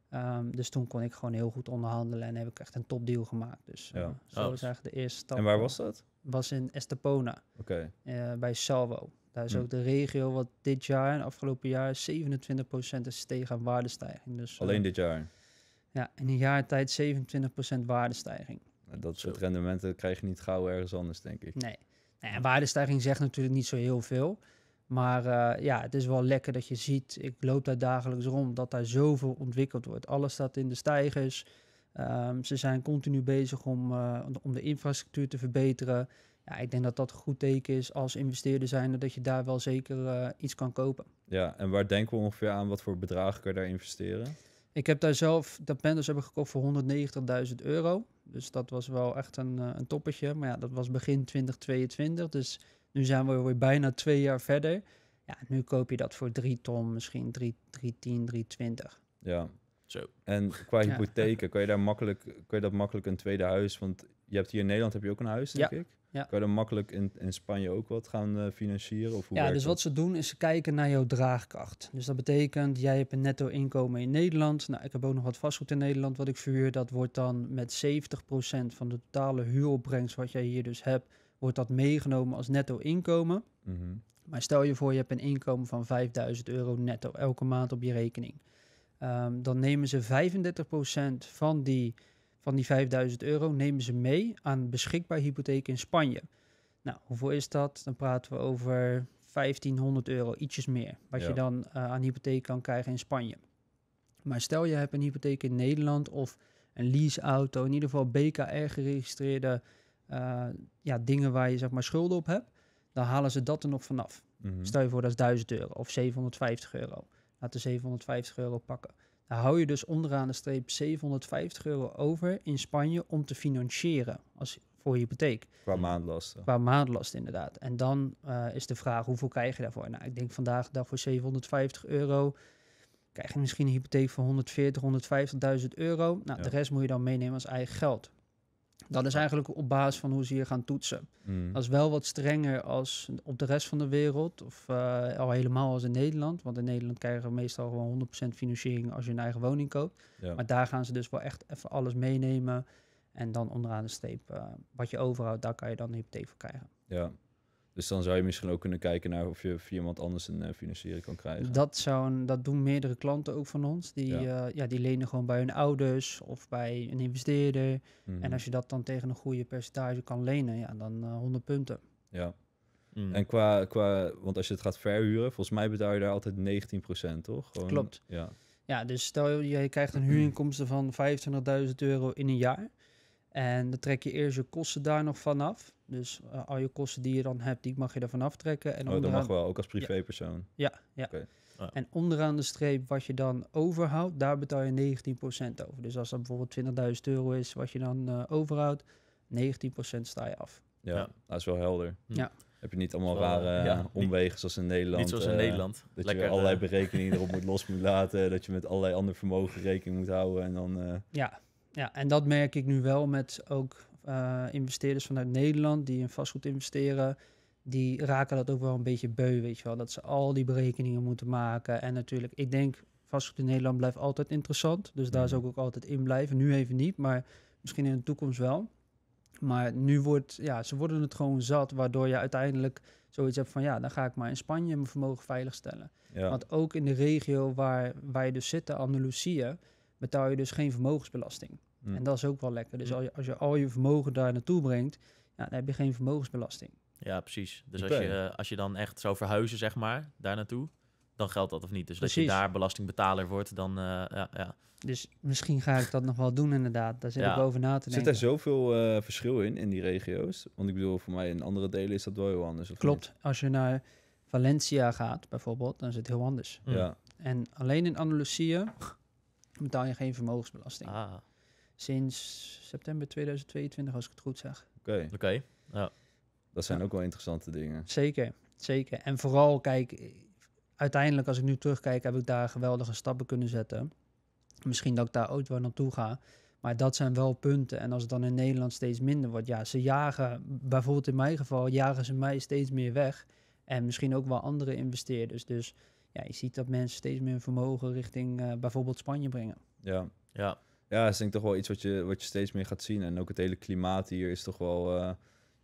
Ehm, dus toen kon ik gewoon heel goed onderhandelen en heb ik echt een topdeal gemaakt. Dus ja. zo is eigenlijk de eerste En waar was dat? Was in Estepona, Oké. bij Salvo. Dat is hm. ook de regio wat dit jaar en afgelopen jaar 27% is tegen aan waardestijging. Dus, eh, Alleen dit jaar? Ja, in een jaar tijd 27% waardestijging. Nou, dat soort rendementen krijg je niet gauw ergens anders, denk ik. Nee. en waardestijging zegt natuurlijk niet zo heel veel. Maar eh, ja, het is wel lekker dat je ziet, ik loop daar dagelijks rond, dat daar zoveel ontwikkeld wordt. Alles staat in de stijgers. Um, ze zijn continu bezig om, eh, om de infrastructuur te verbeteren. Ja, ik denk dat dat een goed teken is als investeerder zijnde dat je daar wel zeker eh, iets kan kopen. Ja, en waar denken we ongeveer aan? Wat voor bedragen kan je daar investeren? Ik heb daar zelf de Pandas hebben gekocht voor 190.000 euro. Dus dat was wel echt een, eh, een toppetje. Maar ja, dat was begin 2022. Dus nu zijn we weer bijna twee jaar verder. Ja, nu koop je dat voor 3 ton, misschien 3, 310, 320. Ja. Zo. En qua hypotheken, kan je, daar makkelijk, kan je dat makkelijk een tweede huis? Want je hebt hier in Nederland heb je ook een huis, denk ik. Ja. Kan je dan makkelijk in, in Spanje ook wat gaan eh, financieren? Of hoe ja, dus wat ze doen is ze kijken naar jouw draagkracht. Dus dat betekent, jij hebt een netto inkomen in Nederland. Nou, ik heb ook nog wat vastgoed in Nederland wat ik verhuur. Dat wordt dan met 70% van de totale huuropbrengst wat jij hier dus hebt, wordt dat meegenomen als netto inkomen. Mhm. Maar stel je voor, je hebt een inkomen van 5000 euro netto elke maand op je rekening. Ehm, dan nemen ze 35% van die van die 5000 euro nemen ze mee aan beschikbaar hypotheek in Spanje. Nou, hoeveel is dat? Dan praten we over 1500 euro, ietsjes meer. Wat je dan eh, aan hypotheek kan krijgen in Spanje. Maar stel je hebt een hypotheek in Nederland of een leaseauto, in ieder geval BKR geregistreerde eh, ja, dingen waar je zeg maar schulden op hebt, dan halen ze dat er nog vanaf. Mhm. Stel je voor dat is 1000 euro of 750 euro. Laten we 750 euro pakken. Dan hou je dus onderaan de streep 750 euro over in Spanje om te financieren als voor hypotheek. Qua maandlasten. Qua maandlast inderdaad. En dan eh, is de vraag hoeveel krijg je daarvoor? Nou, ik denk vandaag voor 750 euro krijg je misschien een hypotheek van 140, 150.000 euro. Nou, de rest moet je dan meenemen als eigen geld. Dat is eigenlijk op basis van hoe ze hier gaan toetsen. Hmm. Dat is wel wat strenger als op de rest van de wereld, of eh, al helemaal als in Nederland. Want in Nederland krijgen we meestal gewoon 100% financiering als je een eigen woning koopt. Maar daar gaan ze dus wel echt even alles meenemen. En dan onderaan de streep, eh, wat je overhoudt, daar kan je dan een hypotheek voor krijgen. Ja, dus dan zou je misschien ook kunnen kijken naar of je via iemand anders een eh, financiering kan krijgen. Dat, zou dat doen meerdere klanten ook van ons. Die, ja. Eh, ja die lenen gewoon bij hun ouders of bij een investeerder. En mhm. als je dat dan tegen een goede percentage kan lenen, ja, dan 100 eh, punten. Ja. Mhm. En qua, qua, want als je het gaat verhuren, volgens mij betaal je daar altijd 19%, toch? Gewoon, Klopt. Ja. ja, dus stel je krijgt een huurinkomsten van 25.000 euro in een jaar. En dan trek je eerst je kosten daar nog vanaf. Dus eh, al je kosten die je dan hebt, die mag je ervan aftrekken. En oh, dat mag wel, ook als privépersoon? Ja, ja. ja. En onderaan de streep wat je dan overhoudt, daar betaal je 19% over. Dus als dat bijvoorbeeld 20.000 euro is wat je dan eh, overhoudt, 19% sta je af. Ja, dat is wel helder. Hm. Ja. Heb je niet allemaal rare eh, omwegen zoals in Nederland. Niet zoals in Nederland. dat je allerlei berekeningen erop moet los moet laten. Dat je met allerlei ander vermogen rekening moet houden. En dan, ja ja, en dat merk ik nu wel met ook eh, investeerders vanuit Nederland die in vastgoed investeren. Die raken dat ook wel een beetje beu, weet je wel. Dat ze al die berekeningen moeten maken. En natuurlijk, ik denk vastgoed in Nederland blijft altijd interessant. Dus daar mhm. zou ik ook altijd in blijven. Nu even niet, maar misschien in de toekomst wel. Maar nu wordt, ja, ze worden het gewoon zat, waardoor je uiteindelijk zoiets hebt van, ja, dan ga ik maar in Spanje mijn vermogen veiligstellen. Ja. Want ook in de regio waar wij dus zitten, Andalusië, betaal je dus geen vermogensbelasting. Hm. En dat is ook wel lekker. Dus hm. als je, als je al je vermogen daar naartoe brengt, ja, dan heb je geen vermogensbelasting. Ja, precies. Dus als je, als je dan echt zou verhuizen, zeg maar, daar naartoe, dan geldt dat of niet. Dus dat je daar belastingbetaler wordt, dan eh, ja, ja, Dus misschien ga ik dat nog wel doen inderdaad. Daar zit ik over na te denken. Zit er zoveel eh, verschil in, in die regio's? Want ik bedoel, voor mij in andere delen is dat wel heel anders. Klopt. Als je naar Valencia gaat bijvoorbeeld, dan is het heel anders. Hm. Ja. En alleen in Andalusië betaal je geen vermogensbelasting. Ah. Sinds september 2022, als ik het goed zeg. Oké. Oké. Ja. Dat zijn ook wel interessante dingen. Zeker, zeker. En vooral, kijk, uiteindelijk als ik nu terugkijk, heb ik daar geweldige stappen kunnen zetten. Misschien dat ik daar ooit wel naartoe ga. Maar dat zijn wel punten. En als het dan in Nederland steeds minder wordt, ja, ze jagen, bijvoorbeeld in mijn geval, jagen ze mij steeds meer weg. En misschien ook wel andere investeerders. Dus ja, je ziet dat mensen steeds meer vermogen richting eh, bijvoorbeeld Spanje brengen. Ja. Ja. ja, dat is denk ik toch wel iets wat je, wat je steeds meer gaat zien. En ook het hele klimaat hier is toch wel... Eh,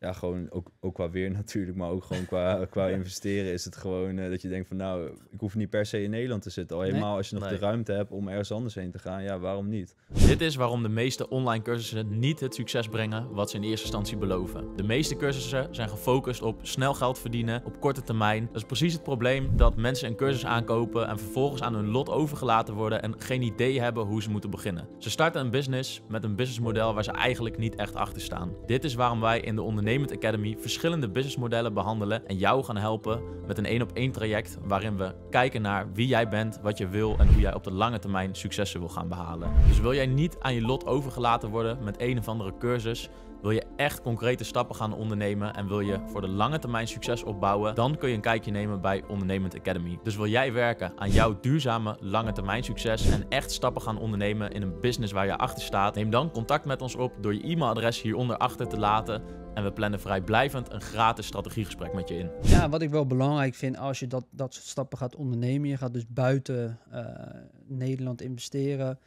ja, gewoon ook, ook qua weer natuurlijk, maar ook gewoon qua, qua investeren is het gewoon eh, dat je denkt van nou, ik hoef niet per se in Nederland te zitten. Al helemaal als je nog de ruimte hebt om ergens anders heen te gaan, ja, waarom niet? Dit is waarom de meeste online cursussen niet het succes brengen wat ze in eerste instantie beloven. De meeste cursussen zijn gefocust op snel geld verdienen, op korte termijn. Dat is precies het probleem dat mensen een cursus aankopen en vervolgens aan hun lot overgelaten worden en geen idee hebben hoe ze moeten beginnen. Ze starten een business met een businessmodel waar ze eigenlijk niet echt achter staan. Dit is waarom wij in de onderneming Ondernemend Academy verschillende businessmodellen behandelen en jou gaan helpen met een één op één traject waarin we kijken naar wie jij bent, wat je wil en hoe jij op de lange termijn successen wil gaan behalen. Dus wil jij niet aan je lot overgelaten worden met een of andere cursus, wil je echt concrete stappen gaan ondernemen en wil je voor de lange termijn succes opbouwen, dan kun je een kijkje nemen bij Ondernemend Academy. Dus wil jij werken aan jouw duurzame lange termijn succes en echt stappen gaan ondernemen in een business waar je achter staat? Neem dan contact met ons op door je e-mailadres hieronder achter te laten en we plannen vrijblijvend een gratis strategiegesprek met je in. Ja, wat ik wel belangrijk vind als je dat, dat soort stappen gaat ondernemen, je gaat dus buiten eh, Nederland investeren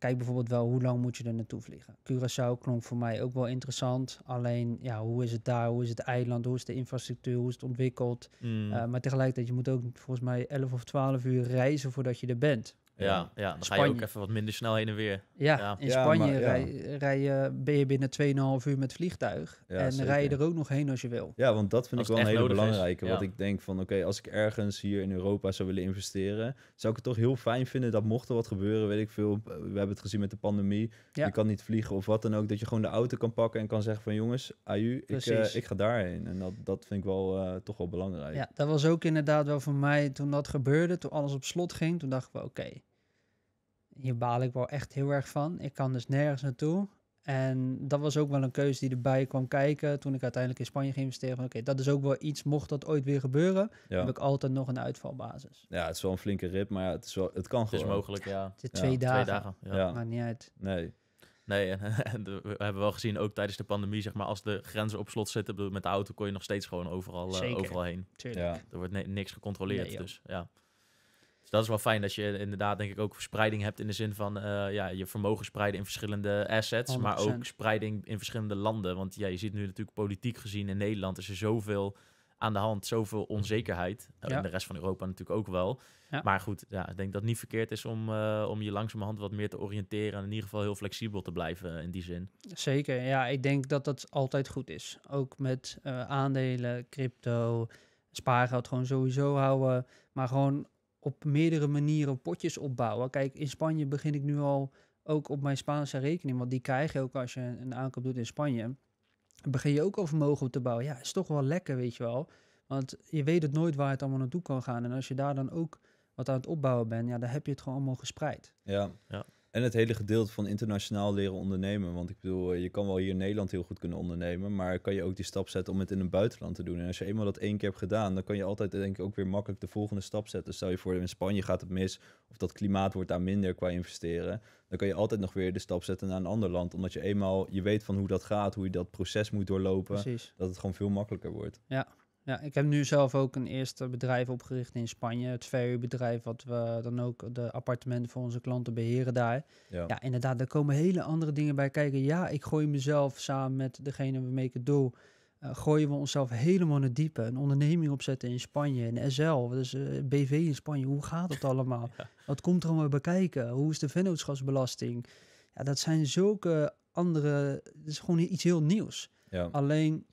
kijk bijvoorbeeld wel hoe lang moet je er naartoe vliegen. Curaçao klonk voor mij ook wel interessant. Alleen, ja, hoe is het daar? Hoe is het eiland? Hoe is de infrastructuur? Hoe is het ontwikkeld? Mm. Eh, maar tegelijkertijd, je moet ook volgens mij 11 of 12 uur reizen voordat je er bent. Ja, ja dan ga je ook even wat minder snel heen en weer. Ja, in Spanje rij, rij je, ben je binnen 2,5 uur met vliegtuig. en rij je er ook nog heen als je wil. Ja, want dat vind ik wel een hele belangrijke. Wat ik denk van, oké, als ik ergens hier in Europa zou willen investeren... zou ik het toch heel fijn vinden dat mocht er wat gebeuren, weet ik veel. We hebben het gezien met de pandemie. Je kan niet vliegen of wat dan ook. Dat je gewoon de auto kan pakken en kan zeggen van... jongens, aju, ik, eh, ik ga daarheen. En dat, dat vind ik wel eh, toch wel belangrijk. Ja, dat was ook inderdaad wel voor mij toen dat gebeurde. Toen alles op slot ging, toen dacht ik wel, oké hier baal ik wel echt heel erg van. Ik kan dus nergens naartoe. En dat was ook wel een keuze die erbij kwam kijken toen ik uiteindelijk in Spanje ging investeren. Oké, dat is ook wel iets, mocht dat ooit weer gebeuren, ja. heb ik altijd nog een uitvalbasis. Ja, het is wel een flinke rip, maar het, is wel, het kan gewoon. is mogelijk, ja. twee, dagen. twee dagen. ja. Maar niet uit. Nee. Nee, en, we hebben wel gezien, ook tijdens de pandemie, zeg maar, als de grenzen op slot zitten met de auto, kon je nog steeds gewoon overal, eh, overal heen. Tuurlijk. Ja. Er wordt niks gecontroleerd, dus ja dat is wel fijn dat je inderdaad, denk ik, ook verspreiding hebt in de zin van eh, ja, je vermogen spreiden in verschillende assets, maar ook spreiding in verschillende landen. Want ja, je ziet nu natuurlijk politiek gezien in Nederland is er zoveel aan de hand, zoveel onzekerheid. En eh, de rest van Europa natuurlijk ook wel. Maar goed, ja, ik denk dat het niet verkeerd is om, eh, om je langzamerhand wat meer te oriënteren. in ieder geval heel flexibel te blijven in die zin. Zeker, ja, ik denk dat dat altijd goed is. Ook met aandelen, crypto, spaargeld gewoon sowieso houden. Maar gewoon op meerdere manieren potjes opbouwen. Kijk, in Spanje begin ik nu al ook op mijn Spaanse rekening. Want die krijg je ook als je een aankoop doet in Spanje. Begin je ook al vermogen op te bouwen. Ja, is toch wel lekker, weet je wel. Want je weet het nooit waar het allemaal naartoe kan gaan. En als je daar dan ook wat aan het opbouwen bent, ja, dan heb je het gewoon allemaal gespreid. Ja, ja. En het hele gedeelte van internationaal leren ondernemen. Want ik bedoel, eh, je kan wel hier in Nederland heel goed kunnen ondernemen. Maar kan je ook die stap zetten om het in een buitenland te doen. En als je eenmaal dat één keer hebt gedaan, dan kan je altijd denk ik ook weer makkelijk de volgende stap zetten. Stel je voor, in Spanje gaat het mis. Of dat klimaat wordt daar minder qua investeren. Dan kan je altijd nog weer de stap zetten naar een ander land. Omdat je eenmaal, je weet van hoe dat gaat, hoe je dat proces moet doorlopen. Dat het gewoon veel makkelijker wordt. Ja, ja, ik heb nu zelf ook een eerste bedrijf opgericht in Spanje. Het verhuurbedrijf, wat we dan ook de appartementen voor onze klanten beheren daar. Ja. inderdaad, daar komen hele andere dingen bij kijken. Ja, ik gooi mezelf samen met degene waarmee ik het doe. Eh, gooien we onszelf helemaal naar diepe. Een onderneming opzetten in Spanje, een SL, dus eh, BV in Spanje. Hoe gaat het allemaal? Wat komt er allemaal bij kijken? Hoe is de vennootschapsbelasting? Ja, dat zijn zulke andere... Het is gewoon iets heel nieuws. Alleen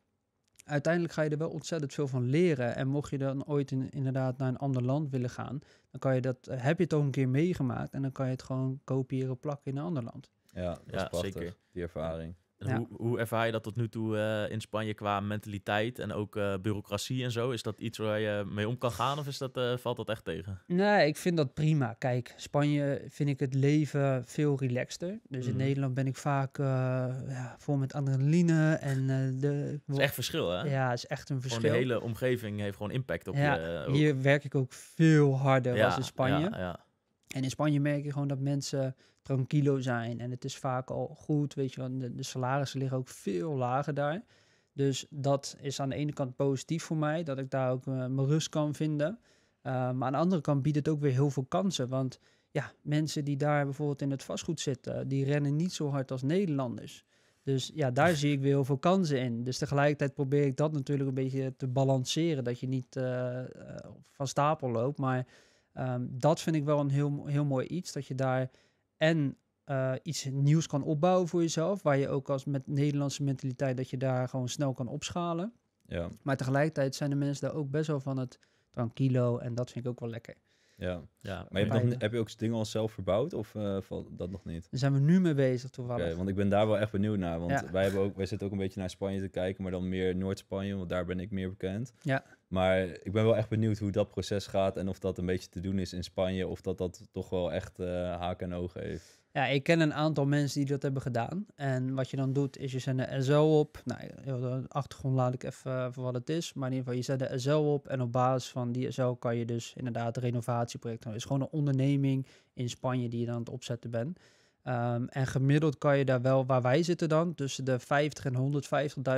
uiteindelijk ga je er wel ontzettend veel van leren. En mocht je dan ooit in, inderdaad naar een ander land willen gaan, dan kan je dat, eh, heb je het ook een keer meegemaakt en dan kan je het gewoon kopiëren, plakken in een ander land. Ja, dat is prachtig, zeker. die ervaring. Hoe, ervaar je dat tot nu toe eh, in Spanje qua mentaliteit en ook eh, bureaucratie en zo? Is dat iets waar je mee om kan gaan of is dat, eh, valt dat echt tegen? Nee, ik vind dat prima. Kijk, Spanje vind ik het leven veel relaxter. Dus in mhm. Nederland ben ik vaak ja, vol met adrenaline en de... Het is echt verschil, hè? Ja, het is echt een verschil. Gewoon de hele omgeving heeft gewoon impact op ja, je. Hier werk ik ook veel harder als in Spanje. En in Spanje merk je gewoon dat mensen tranquilo zijn. En het is vaak al goed, weet je wel. De, salarissen liggen ook veel lager daar. Dus dat is aan de ene kant positief voor mij, dat ik daar ook eh, mijn rust kan vinden. Eh, maar aan de andere kant biedt het ook weer heel veel kansen. Want ja, mensen die daar bijvoorbeeld in het vastgoed zitten, die rennen niet zo hard als Nederlanders. Dus ja, daar zie ik weer heel veel kansen in. Dus tegelijkertijd probeer ik dat natuurlijk een beetje te balanceren. Dat je niet eh, van stapel loopt. Maar ehm, dat vind ik wel een heel, heel mooi iets. Dat je daar en eh, iets nieuws kan opbouwen voor jezelf. Waar je ook als met Nederlandse mentaliteit dat je daar gewoon snel kan opschalen. Ja. Maar tegelijkertijd zijn de mensen daar ook best wel van het tranquilo. En dat vind ik ook wel lekker. Ja, ja maar nog, heb je ook dingen al zelf verbouwd of uh, dat nog niet? Daar zijn we nu mee bezig toevallig. Okay, want ik ben daar wel echt benieuwd naar. Want wij, hebben ook, wij zitten ook een beetje naar Spanje te kijken, maar dan meer Noord-Spanje, want daar ben ik meer bekend. Ja. Maar ik ben wel echt benieuwd hoe dat proces gaat en of dat een beetje te doen is in Spanje of dat dat toch wel echt eh, haak en ogen heeft. Ja, ik ken een aantal mensen die dat hebben gedaan. En wat je dan doet, is je zet een SO op. Nou, de achtergrond laat ik even eh, voor wat het is. Maar in ieder geval, je zet de SO op. En op basis van die SO kan je dus inderdaad renovatieprojecten. Het is gewoon een onderneming in Spanje die je dan aan het opzetten bent. Ehm, en gemiddeld kan je daar wel, waar wij zitten dan, tussen de 50 en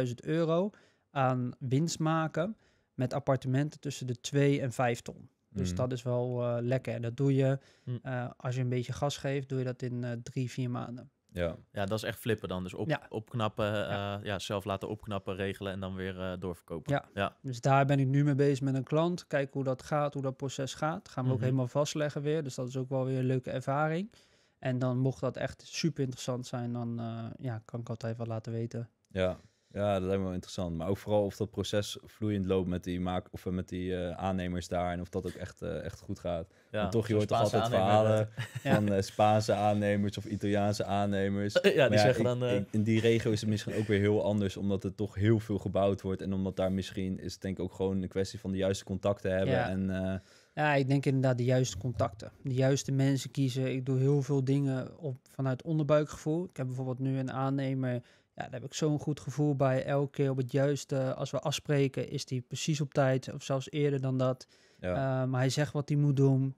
150.000 euro aan winst maken met appartementen tussen de 2 en 5 ton. Dus mhm. dat is wel uh, lekker. En dat doe je, mm. eh, als je een beetje gas geeft, doe je dat in eh, drie, vier maanden. Ja. ja, dat is echt flippen dan. Dus op, ja. opknappen, ja. ja. zelf laten opknappen, regelen en dan weer doorverkopen. Ja. ja. dus daar ben ik nu mee bezig met een klant. Kijken hoe dat gaat, hoe dat proces gaat. Gaan we ook mhm. helemaal vastleggen weer. Dus dat is ook wel weer een leuke ervaring. En dan mocht dat echt super interessant zijn, dan ja, kan ik altijd wat laten weten. Ja, ja, dat lijkt me wel interessant. Maar ook vooral of dat proces vloeiend loopt met die, maak of eh, met die eh, aannemers daar. En of dat ook echt, eh, echt goed gaat. Ja, Want toch, je hoort toch altijd verhalen van Spaanse aannemers of Italiaanse aannemers. Ja, die zeggen dan... in die regio is het misschien ook weer heel anders. Omdat er toch heel veel gebouwd wordt. En omdat daar misschien is het denk ik ook gewoon een kwestie van de juiste contacten hebben. En... Ja, ik denk inderdaad de juiste contacten. De juiste mensen kiezen. Ik doe heel veel dingen op, vanuit onderbuikgevoel. Ik heb bijvoorbeeld nu een aannemer ja, daar heb ik zo'n goed gevoel bij. Elke keer op het juiste, als we afspreken, is hij precies op tijd of zelfs eerder dan dat. Eh, maar hij zegt wat hij moet doen.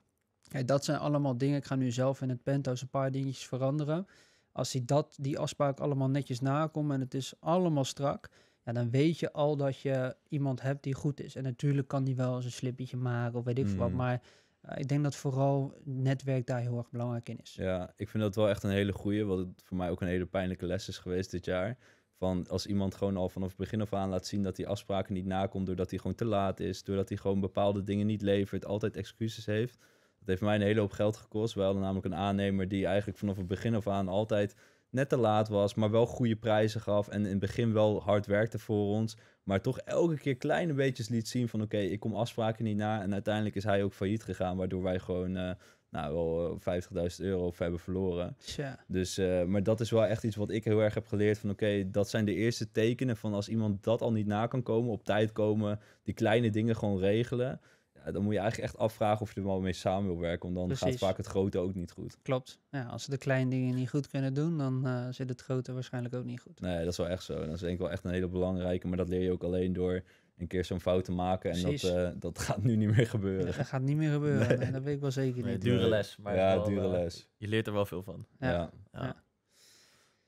Kijk, dat zijn allemaal dingen. Ik ga nu zelf in het penthouse een paar dingetjes veranderen. Als hij dat, die afspraak allemaal netjes nakomt en het is allemaal strak, ja, dan weet je al dat je iemand hebt die goed is. En natuurlijk kan die wel eens een slippetje maken of weet ik wat. Hmm. Maar eh, ik denk dat vooral netwerk daar heel erg belangrijk in is. Ja, ik vind dat wel echt een hele goede, wat het voor mij ook een hele pijnlijke les is geweest dit jaar. Van als iemand gewoon al vanaf het begin af aan laat zien dat hij afspraken niet nakomt, doordat hij gewoon te laat is, doordat hij gewoon bepaalde dingen niet levert, altijd excuses heeft. Dat heeft mij een hele hoop geld gekost. We hadden namelijk een aannemer die eigenlijk vanaf het begin af aan altijd net te laat was, maar wel goede prijzen gaf. En in het begin wel hard werkte voor ons. Maar toch elke keer kleine beetjes liet zien van oké, ik kom afspraken niet na. En uiteindelijk is hij ook failliet gegaan, waardoor wij gewoon eh, nou, wel 50.000 eh, euro of hebben verloren. Dus, eh, maar dat is wel echt iets wat ik heel erg heb geleerd van oké, dat zijn de eerste tekenen van als iemand dat al niet na kan komen, op tijd komen, die kleine dingen gewoon regelen dan moet je eigenlijk echt afvragen of je er wel mee samen wil werken. Want dan gaat vaak het grote ook niet goed. Klopt. Ja, als ze de kleine dingen niet goed kunnen doen, dan eh, zit het grote waarschijnlijk ook niet goed. Nee, dat is wel echt zo. dat is denk ik wel echt een hele belangrijke. Maar dat leer je ook alleen door een keer zo'n fout te maken. En dat, eh, dat gaat nu niet meer gebeuren. dat gaat niet meer gebeuren. dat weet ik wel zeker niet. dure les. Maar ja, dure eh, les. je leert er wel veel van. Ja. ja.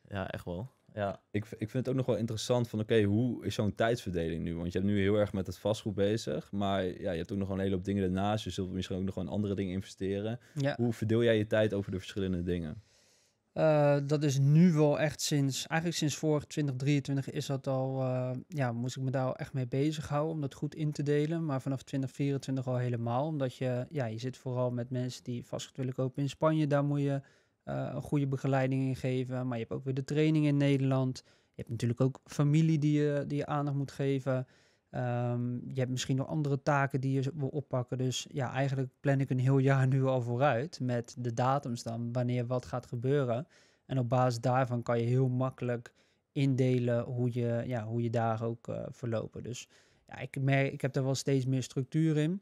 ja echt wel ja. Ik, ik vind het ook nog wel interessant van, oké, hoe is zo'n tijdsverdeling nu? Want je hebt nu heel erg met het vastgoed bezig, maar ja, je hebt ook nog een hele hoop dingen daarnaast. Je zult misschien ook nog wel andere dingen investeren. Hoe verdeel jij je tijd over de verschillende dingen? Eh, dat is nu wel echt sinds, eigenlijk sinds vorig 2023 is dat al, eh, ja, moest ik me daar al echt mee bezighouden om dat goed in te delen. Maar vanaf 2024 al helemaal, omdat je, ja, je zit vooral met mensen die vastgoed willen kopen in Spanje. Daar moet je eh, een goede begeleiding in geven. Maar je hebt ook weer de training in Nederland. Je hebt natuurlijk ook familie die je, die je aandacht moet geven. Ehm, je hebt misschien nog andere taken die je wil oppakken. Dus ja, eigenlijk plan ik een heel jaar nu al vooruit met de datums dan, wanneer wat gaat gebeuren. En op basis daarvan kan je heel makkelijk indelen hoe je, ja, hoe je dagen ook eh, verlopen. Dus ja, ik, merk, ik heb er wel steeds meer structuur in.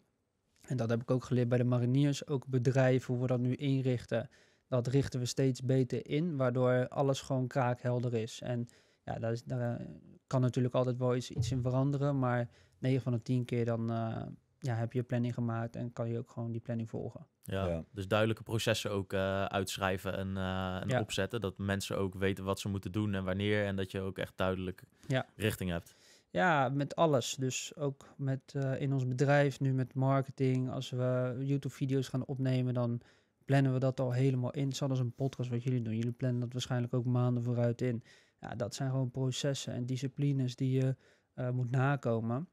En dat heb ik ook geleerd bij de mariniers. Ook bedrijven, hoe we dat nu inrichten dat richten we steeds beter in, waardoor alles gewoon kraakhelder is. En ja, daar, daar eh, kan natuurlijk altijd wel iets, in veranderen, maar 9 van de 10 keer dan eh, ja, heb je planning gemaakt en kan je ook gewoon die planning volgen. Ja, dus duidelijke processen ook eh, uitschrijven en, en opzetten, dat mensen ook weten wat ze moeten doen en wanneer en dat je ook echt duidelijk richting hebt. Ja, met alles. Dus ook met, in ons bedrijf, nu met marketing. Als we YouTube-video's gaan opnemen, dan plannen we dat al helemaal in. Zoals een podcast wat jullie doen. Jullie plannen dat waarschijnlijk ook maanden vooruit in. Ja, dat zijn gewoon processen en disciplines die je eh, moet nakomen.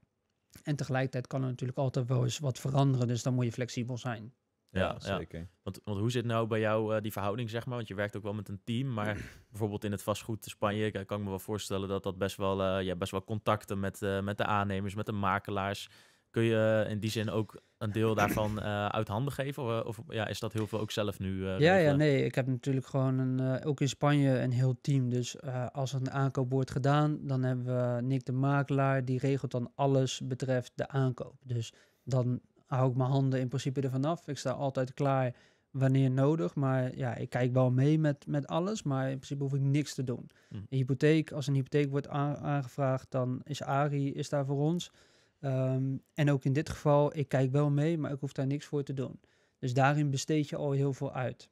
En tegelijkertijd kan er natuurlijk altijd wel eens wat veranderen. Dus dan moet je flexibel zijn. Ja, zeker. Want, want hoe zit nou bij jou eh, die verhouding, zeg maar? Want je werkt ook wel met een team, maar bijvoorbeeld in het vastgoed Spanje kan, kan ik me wel voorstellen dat dat best wel, uh, ja, best wel contacten met, met de aannemers, met de makelaars. Kun je in die zin ook een deel daarvan eh, uit handen geven? Eh, of, ja, is dat heel veel ook zelf nu? Eh, ja, ja, nee. Ik heb natuurlijk gewoon een, ook in Spanje een heel team. Dus als een aankoop wordt gedaan, dan hebben we Nick de makelaar. Die regelt dan alles betreft de aankoop. Dus dan hou ik mijn handen in principe ervan af. Ik sta altijd klaar wanneer nodig. Maar ja, ik kijk wel mee met, met alles, maar in principe hoef ik niks te doen. Hm. Een hypotheek, als een hypotheek wordt aangevraagd, dan is Ari is daar voor ons. Ehm, en ook in dit geval, ik kijk wel mee, maar ik hoef daar niks voor te doen. Dus daarin besteed je al heel veel uit.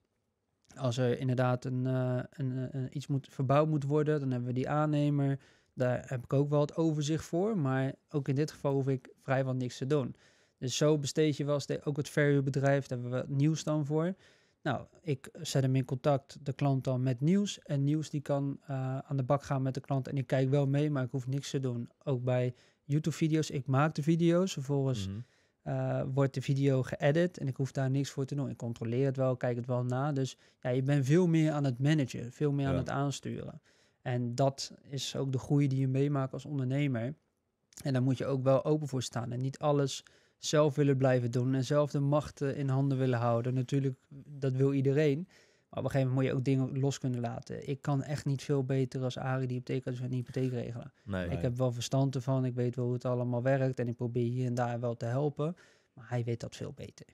Als er inderdaad een, eh, een, eh, een iets moet, verbouwd moet worden, dan hebben we die aannemer. Daar heb ik ook wel het overzicht voor, maar ook in dit geval hoef ik vrijwel niks te doen. Dus zo besteed je wel ook het verhuurbedrijf, daar hebben we nieuws dan voor. Nou, ik zet hem in contact, de klant dan, met nieuws. En nieuws die kan eh, aan de bak gaan met de klant en ik kijk wel mee, maar ik hoef niks te doen. Ook bij YouTube-video's. Ik maak de video's. Vervolgens mhm. eh, wordt de video geëdit en ik hoef daar niks voor te doen. Ik controleer het wel, kijk het wel na. Dus ja, je bent veel meer aan het managen, veel meer aan het aansturen. En dat is ook de groei die je meemaakt als ondernemer. En daar moet je ook wel open voor staan. En niet alles zelf willen blijven doen en zelf de machten in handen willen houden. Natuurlijk, dat wil iedereen. Maar op een gegeven moment moet je ook dingen los kunnen laten. Ik kan echt niet veel beter als Arie die hypotheek, dus een hypotheek regelen. ik heb wel verstand ervan, ik weet wel hoe het allemaal werkt en ik probeer hier en daar wel te helpen. Maar hij weet dat veel beter.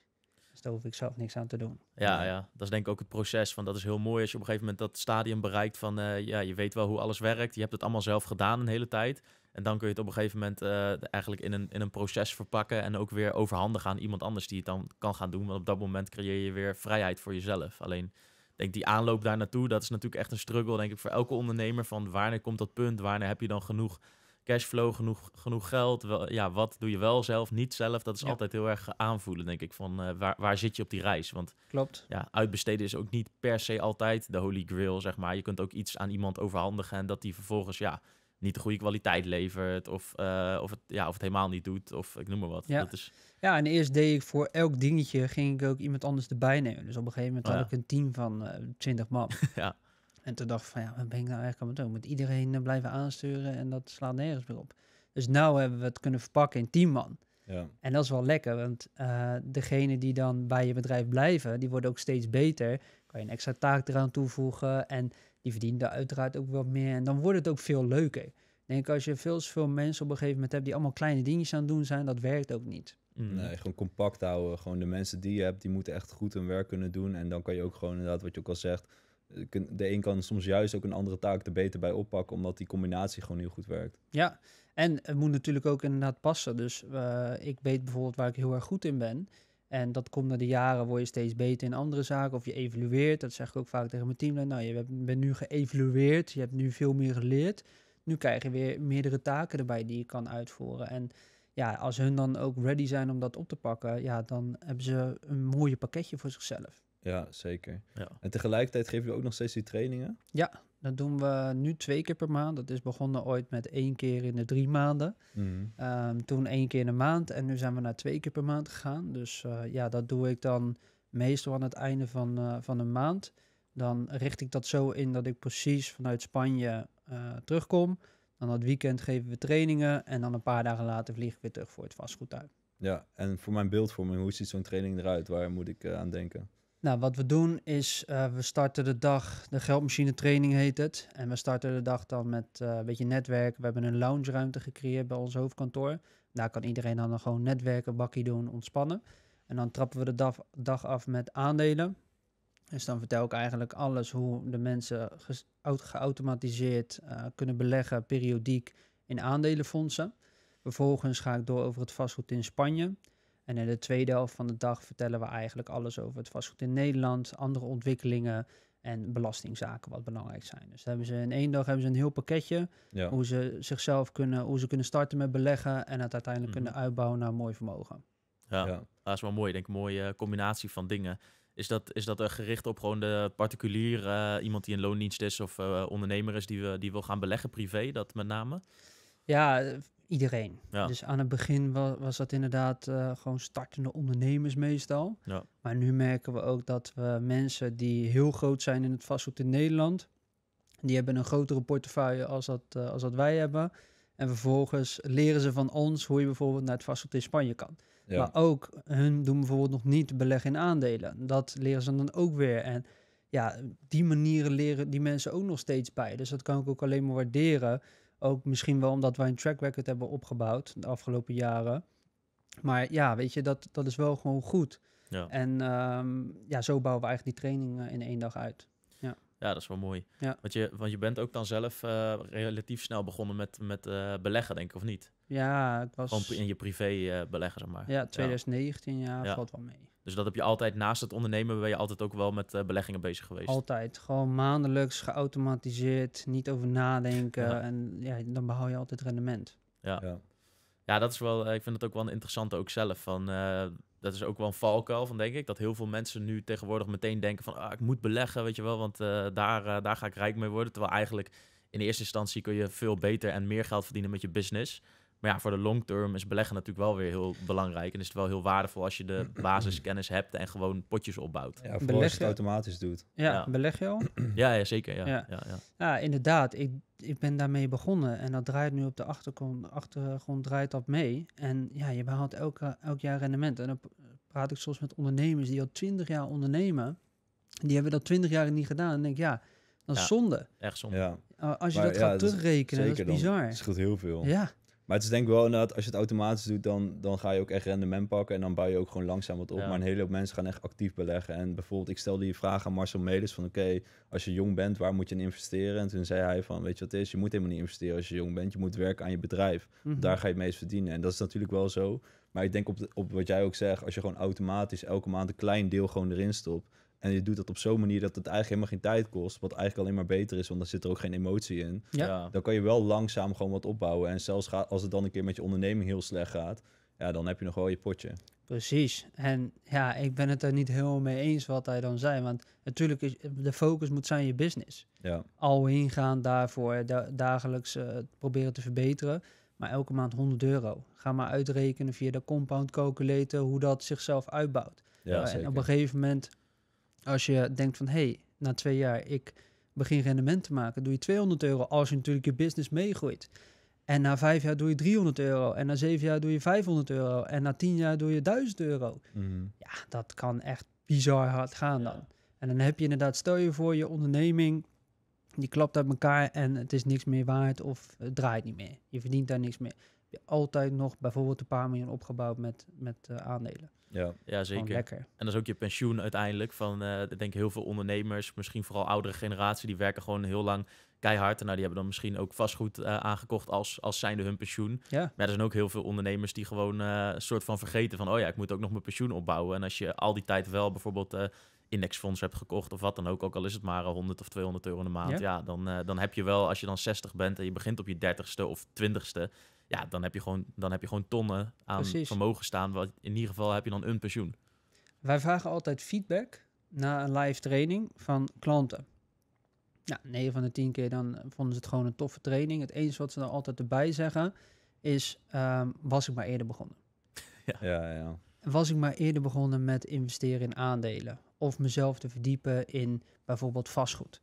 Dus daar hoef ik zelf niks aan te doen. Ja, ja. dat is denk ik ook het proces. Van dat is heel mooi als je op een gegeven moment dat stadium bereikt van eh, ja, je weet wel hoe alles werkt. Je hebt het allemaal zelf gedaan een hele tijd. En dan kun je het op een gegeven moment eh, eigenlijk in een, in een proces verpakken en ook weer overhandigen aan iemand anders die het dan kan gaan doen. Want op dat moment creëer je weer vrijheid voor jezelf. Alleen denk die aanloop daar naartoe, dat is natuurlijk echt een struggle, denk ik, voor elke ondernemer. Van wanneer komt dat punt? Wanneer heb je dan genoeg cashflow, genoeg, genoeg geld? Wel, ja, wat doe je wel zelf, niet zelf? Dat is altijd heel erg aanvoelen, denk ik, van eh, waar, waar zit je op die reis? Want Klopt. Ja, uitbesteden is ook niet per se altijd de holy grail, zeg maar. Je kunt ook iets aan iemand overhandigen en dat die vervolgens, ja niet de goede kwaliteit levert. Of, eh, of, het, ja, of het helemaal niet doet. Of ik noem maar wat. Ja. Dat is... ja, en eerst deed ik voor elk dingetje ging ik ook iemand anders erbij nemen. Dus op een gegeven moment oh, had ik een team van uh, eh, 20 man. ja. En toen dacht ik van ja, wat ben ik nou eigenlijk aan het doen? Moet iedereen eh, blijven aansturen en dat slaat nergens meer op. Dus nou hebben we het kunnen verpakken in 10 man. Ja. En dat is wel lekker, want uh, degene die dan bij je bedrijf blijven, die worden ook steeds beter. Kan je een extra taak eraan toevoegen en die verdienen daar uiteraard ook wat meer. En dan wordt het ook veel leuker. Denk als je veel veel mensen op een gegeven moment hebt die allemaal kleine dingetjes aan het doen zijn, dat werkt ook niet. Mm. Nee, gewoon compact houden. Gewoon de mensen die je hebt, die moeten echt goed hun werk kunnen doen. En dan kan je ook gewoon inderdaad, wat je ook al zegt, de een kan soms juist ook een andere taak er beter bij oppakken, omdat die combinatie gewoon heel goed werkt. Ja, en het moet natuurlijk ook inderdaad passen. Dus eh, ik weet bijvoorbeeld waar ik heel erg goed in ben. En dat komt na de jaren, word je steeds beter in andere zaken. Of je evolueert. Dat zeg ik ook vaak tegen mijn team. Nou, je bent nu geëvalueerd. Je hebt nu veel meer geleerd. Nu krijg je weer meerdere taken erbij die je kan uitvoeren. En ja, als hun dan ook ready zijn om dat op te pakken, ja, dan hebben ze een mooie pakketje voor zichzelf. Ja, zeker. Ja. En tegelijkertijd geef je ook nog steeds die trainingen. Ja, dat doen we nu twee keer per maand. Dat is begonnen ooit met één keer in de drie maanden. Mhm. Ehm, toen één keer in de maand en nu zijn we naar twee keer per maand gegaan. Dus eh, ja, dat doe ik dan meestal aan het einde van, uh, van een maand. Dan richt ik dat zo in dat ik precies vanuit Spanje eh, terugkom. Dan dat weekend geven we trainingen en dan een paar dagen later vlieg ik weer terug voor het vastgoed uit. Ja, en voor mijn beeldvorming, hoe ziet zo'n training eruit? Waar moet ik aan denken? Nou, wat we doen is, eh, we starten de dag, de geldmachine training heet het. En we starten de dag dan met eh, een beetje netwerken. We hebben een lounge ruimte gecreëerd bij ons hoofdkantoor. Daar kan iedereen dan gewoon netwerken, bakkie doen, ontspannen. En dan trappen we de dag, af met aandelen. Dus dan vertel ik eigenlijk alles hoe de mensen geautomatiseerd eh, kunnen beleggen periodiek in aandelenfondsen. Vervolgens ga ik door over het vastgoed in Spanje. En in de tweede helft van de dag vertellen we eigenlijk alles over het vastgoed in Nederland, andere ontwikkelingen en belastingzaken wat belangrijk zijn. Dus hebben ze in één dag hebben ze een heel pakketje hoe ze zichzelf kunnen, hoe ze kunnen starten met beleggen en het uiteindelijk mhm. kunnen uitbouwen naar mooi vermogen. Ja, ja, dat ah, is wel mooi. Ik denk een mooie eh, combinatie van dingen. Is dat, is dat eh, gericht op gewoon de particulier, eh, iemand die in loondienst is of ondernemer is die, we, die wil gaan beleggen privé, dat met name? Ja, iedereen. Dus aan het begin was, was dat inderdaad eh, gewoon startende ondernemers meestal. Ja. Maar nu merken we ook dat we mensen die heel groot zijn in het vastgoed in Nederland, die hebben een grotere portefeuille als dat, eh, als dat wij hebben. En vervolgens leren ze van ons hoe je bijvoorbeeld naar het vastgoed in Spanje kan. Maar ook hun doen bijvoorbeeld nog niet beleggen in aandelen. Dat leren ze dan ook weer. En ja, die manieren leren die mensen ook nog steeds bij. Dus dat kan ik ook alleen maar waarderen. Ook misschien wel omdat wij een track record hebben opgebouwd de afgelopen jaren. Maar ja, weet je, dat, dat is wel gewoon goed. Ja. En ehm, ja, zo bouwen we eigenlijk die training eh, in één dag uit. Ja, dat is wel mooi. Ja. Want, je, want je bent ook dan zelf eh, relatief snel begonnen met, met eh, beleggen, denk ik, of niet? Ja, het was... Gewoon in je privé eh, beleggen, zeg maar. Ja, 2019, ja, valt wel mee. Dus dat heb je altijd, naast het ondernemen, ben je altijd ook wel met beleggingen bezig geweest? Altijd. Gewoon maandelijks, geautomatiseerd, niet over nadenken. En ja, dan behaal je altijd rendement. Ja. ja. dat is wel, ik vind het ook wel interessant ook zelf, van dat is ook wel een valkuil van, denk ik. Dat heel veel mensen nu tegenwoordig meteen denken van... Ah, ik moet beleggen, weet je wel, want eh, daar, eh, daar ga ik rijk mee worden. Terwijl eigenlijk in eerste instantie kun je veel beter en meer geld verdienen met je business. Maar ja, voor de long term is beleggen natuurlijk wel weer heel belangrijk. En is het wel heel waardevol als je de basiskennis hebt en gewoon potjes opbouwt. Ja, als je het automatisch doet. Ja, beleg je al? Ja, ja zeker. Ja, ja. ja, ja. inderdaad. Ik, ik ben daarmee begonnen en dat draait nu op de achtergrond, achtergrond draait dat mee. En ja, je behaalt elke, elk jaar rendement. En dan praat ik soms met ondernemers die al twintig jaar ondernemen. Die hebben dat twintig jaar niet gedaan. En denk ik, ja, dat is zonde. Echt zonde. Als je dat gaat terugrekenen, is, dat is bizar. Dat scheelt heel veel. Ja. Maar het is denk ik wel dat als je het automatisch doet, dan, dan ga je ook echt rendement pakken. En dan bouw je ook gewoon langzaam wat op. Maar een hele hoop mensen gaan echt actief beleggen. En bijvoorbeeld, ik stelde die vraag aan Marcel Medes van oké, als je jong bent, waar moet je in investeren? En toen zei hij van, weet je wat het is? Je moet helemaal niet investeren als je jong bent. Je moet werken aan je bedrijf. Mhm. Daar ga je het meest verdienen. En dat is natuurlijk wel zo. Maar ik denk op, op wat jij ook zegt, als je gewoon automatisch elke maand een klein deel gewoon erin stopt, en je doet dat op zo'n manier dat het eigenlijk helemaal geen tijd kost. Wat eigenlijk alleen maar beter is, want er zit er ook geen emotie in. Ja. Dan kan je wel langzaam gewoon wat opbouwen. En zelfs gaat, als het dan een keer met je onderneming heel slecht gaat, ja, dan heb je nog wel je potje. Precies. En ja, ik ben het er niet helemaal mee eens wat hij dan zei. Want natuurlijk, is, de focus moet zijn je business. Ja. Al ingaan daarvoor, da dagelijks eh, proberen te verbeteren. Maar elke maand 100 euro. Ga maar uitrekenen via de compound calculator hoe dat zichzelf uitbouwt. Ja, uh, en op een gegeven moment als je denkt van hé, hey, na twee jaar ik begin rendement te maken, doe je 200 euro als je natuurlijk je business meegroeit. En na vijf jaar doe je 300 euro. En na zeven jaar doe je 500 euro. En na tien jaar doe je 1000 euro. Mhm. Ja, dat kan echt bizar hard gaan dan. En dan heb je inderdaad, stel je voor je onderneming, die klapt uit elkaar en het is niks meer waard of het draait niet meer. Je verdient daar niks meer. Je altijd nog bijvoorbeeld een paar miljoen opgebouwd met, met eh, aandelen. Ja, ja zeker. En dat is ook je pensioen uiteindelijk. Van, eh, ik denk heel veel ondernemers, misschien vooral oudere generatie, die werken gewoon heel lang keihard. En nou, die hebben dan misschien ook vastgoed eh, aangekocht als, als zijnde hun pensioen. Ja. Maar er zijn ook heel veel ondernemers die gewoon eh, een soort van vergeten van... oh ja, ik moet ook nog mijn pensioen opbouwen. En als je al die tijd wel bijvoorbeeld indexfonds hebt gekocht of wat dan ook... ook al is het maar 100 of 200 euro in de maand... ja, dan, dan heb je wel, als je dan 60 bent en je begint op je 30ste of 20ste ja, dan heb je gewoon, dan heb je gewoon tonnen aan vermogen staan. Wat, in ieder geval heb je dan een pensioen. Wij vragen altijd feedback na een live training van klanten. Nou, 9 van de 10 keer dan vonden ze het gewoon een toffe training. Het enige wat ze dan altijd erbij zeggen is, ehm, was ik maar eerder begonnen. Ja. ja, ja. Was ik maar eerder begonnen met investeren in aandelen of mezelf te verdiepen in bijvoorbeeld vastgoed.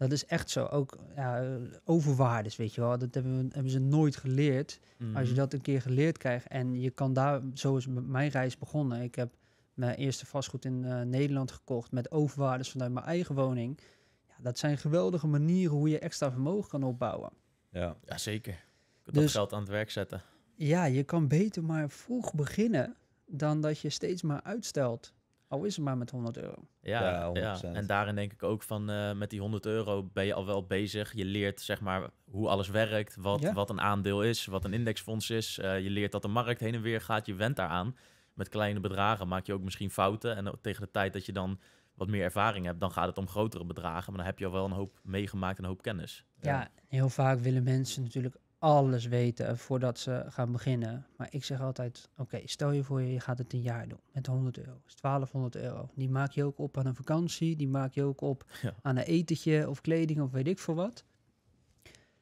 Dat is echt zo. Ook ja, overwaardes, weet je wel. Dat hebben, we, hebben ze nooit geleerd. Mhm. Als je dat een keer geleerd krijgt. En je kan daar, zo is mijn reis begonnen. Ik heb mijn eerste vastgoed in eh, Nederland gekocht. Met overwaardes vanuit mijn eigen woning. Ja, dat zijn geweldige manieren hoe je extra vermogen kan opbouwen. Ja, ja zeker. Dus dat geld aan het werk zetten. Ja, je kan beter maar vroeg beginnen dan dat je steeds maar uitstelt. Al is het maar met 100 euro. Ja, ja, en daarin denk ik ook van eh, met die 100 euro ben je al wel bezig. Je leert zeg maar hoe alles werkt, wat, wat een aandeel is, wat een indexfonds is. Eh, je leert dat de markt heen en weer gaat, je went daaraan. Met kleine bedragen maak je ook misschien fouten. En tegen de tijd dat je dan wat meer ervaring hebt, dan gaat het om grotere bedragen. Maar dan heb je al wel een hoop meegemaakt en een hoop kennis. Ja, ja heel vaak willen mensen natuurlijk alles weten voordat ze gaan beginnen. Maar ik zeg altijd, oké, stel je voor je, je gaat het een jaar doen met 100 euro. is 1200 euro. Die maak je ook op aan een vakantie, die maak je ook op aan een etentje of kleding of weet ik voor wat.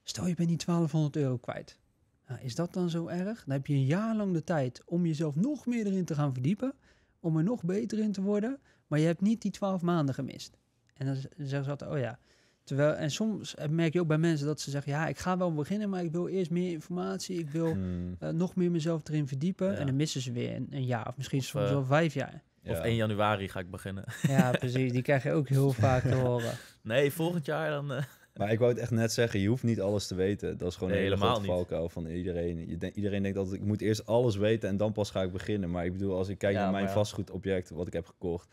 Stel je bent die 1200 euro kwijt. Nou, is dat dan zo erg? Dan heb je een jaar lang de tijd om jezelf nog meer erin te gaan verdiepen, om er nog beter in te worden, maar je hebt niet die 12 maanden gemist. En dan zeggen ze altijd, oh ja, Terwijl, en soms merk je ook bij mensen dat ze zeggen: Ja, ik ga wel beginnen, maar ik wil eerst meer informatie. Ik wil hmm. eh, nog meer mezelf erin verdiepen. En dan missen ze weer een, een jaar, of misschien of, soms eh, wel vijf jaar. Of 1 januari ga ik beginnen. Ja, precies. Die krijg je ook heel vaak te horen. Nee, volgend jaar dan. Eh. Maar ik wou het echt net zeggen, je hoeft niet alles te weten. Dat is gewoon een hele valkuil van iedereen. Je iedereen denkt altijd, ik moet eerst alles weten en dan pas ga ik beginnen. Maar ik bedoel, als ik kijk naar mijn vastgoedobject, wat ik heb gekocht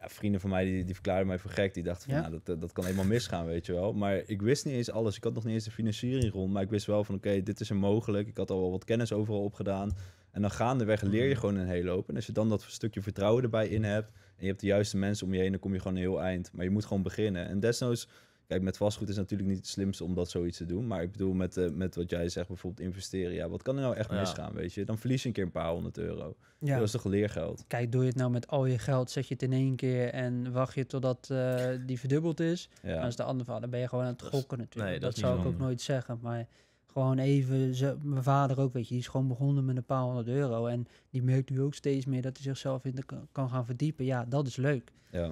ja, vrienden van mij die, die verklaarden mij voor gek. Die dachten van, ja? nou, dat, dat kan helemaal misgaan, weet je wel. Maar ik wist niet eens alles. Ik had nog niet eens de financiering rond. Maar ik wist wel van, oké, dit is er mogelijk. Ik had al wel wat kennis overal opgedaan. En dan gaandeweg leer je mhm. gewoon een heel hoop. En als je dan dat stukje vertrouwen erbij in hebt... en je hebt de juiste mensen om je heen, dan kom je gewoon een heel eind. Maar je moet gewoon beginnen. En desnoods Kijk, met vastgoed is natuurlijk niet het slimste om dat zoiets te doen. Maar ik bedoel, met, eh, met wat jij zegt, bijvoorbeeld investeren. Ja, wat kan er nou echt misgaan, weet je? Dan verlies je een keer een paar honderd euro. Ja. Dat is toch leergeld? Kijk, doe je het nou met al je geld, zet je het in één keer en wacht je totdat eh, die verdubbeld is. Ja. de andere vader. dan ben je gewoon aan het gokken natuurlijk. Nee, dat, zou ik ook nooit zeggen, maar... Gewoon even, ze, mijn vader ook, weet je, die is gewoon begonnen met een paar honderd euro. En die merkt nu ook steeds meer dat hij zichzelf in de, kan gaan verdiepen. Ja, dat is leuk. Ja,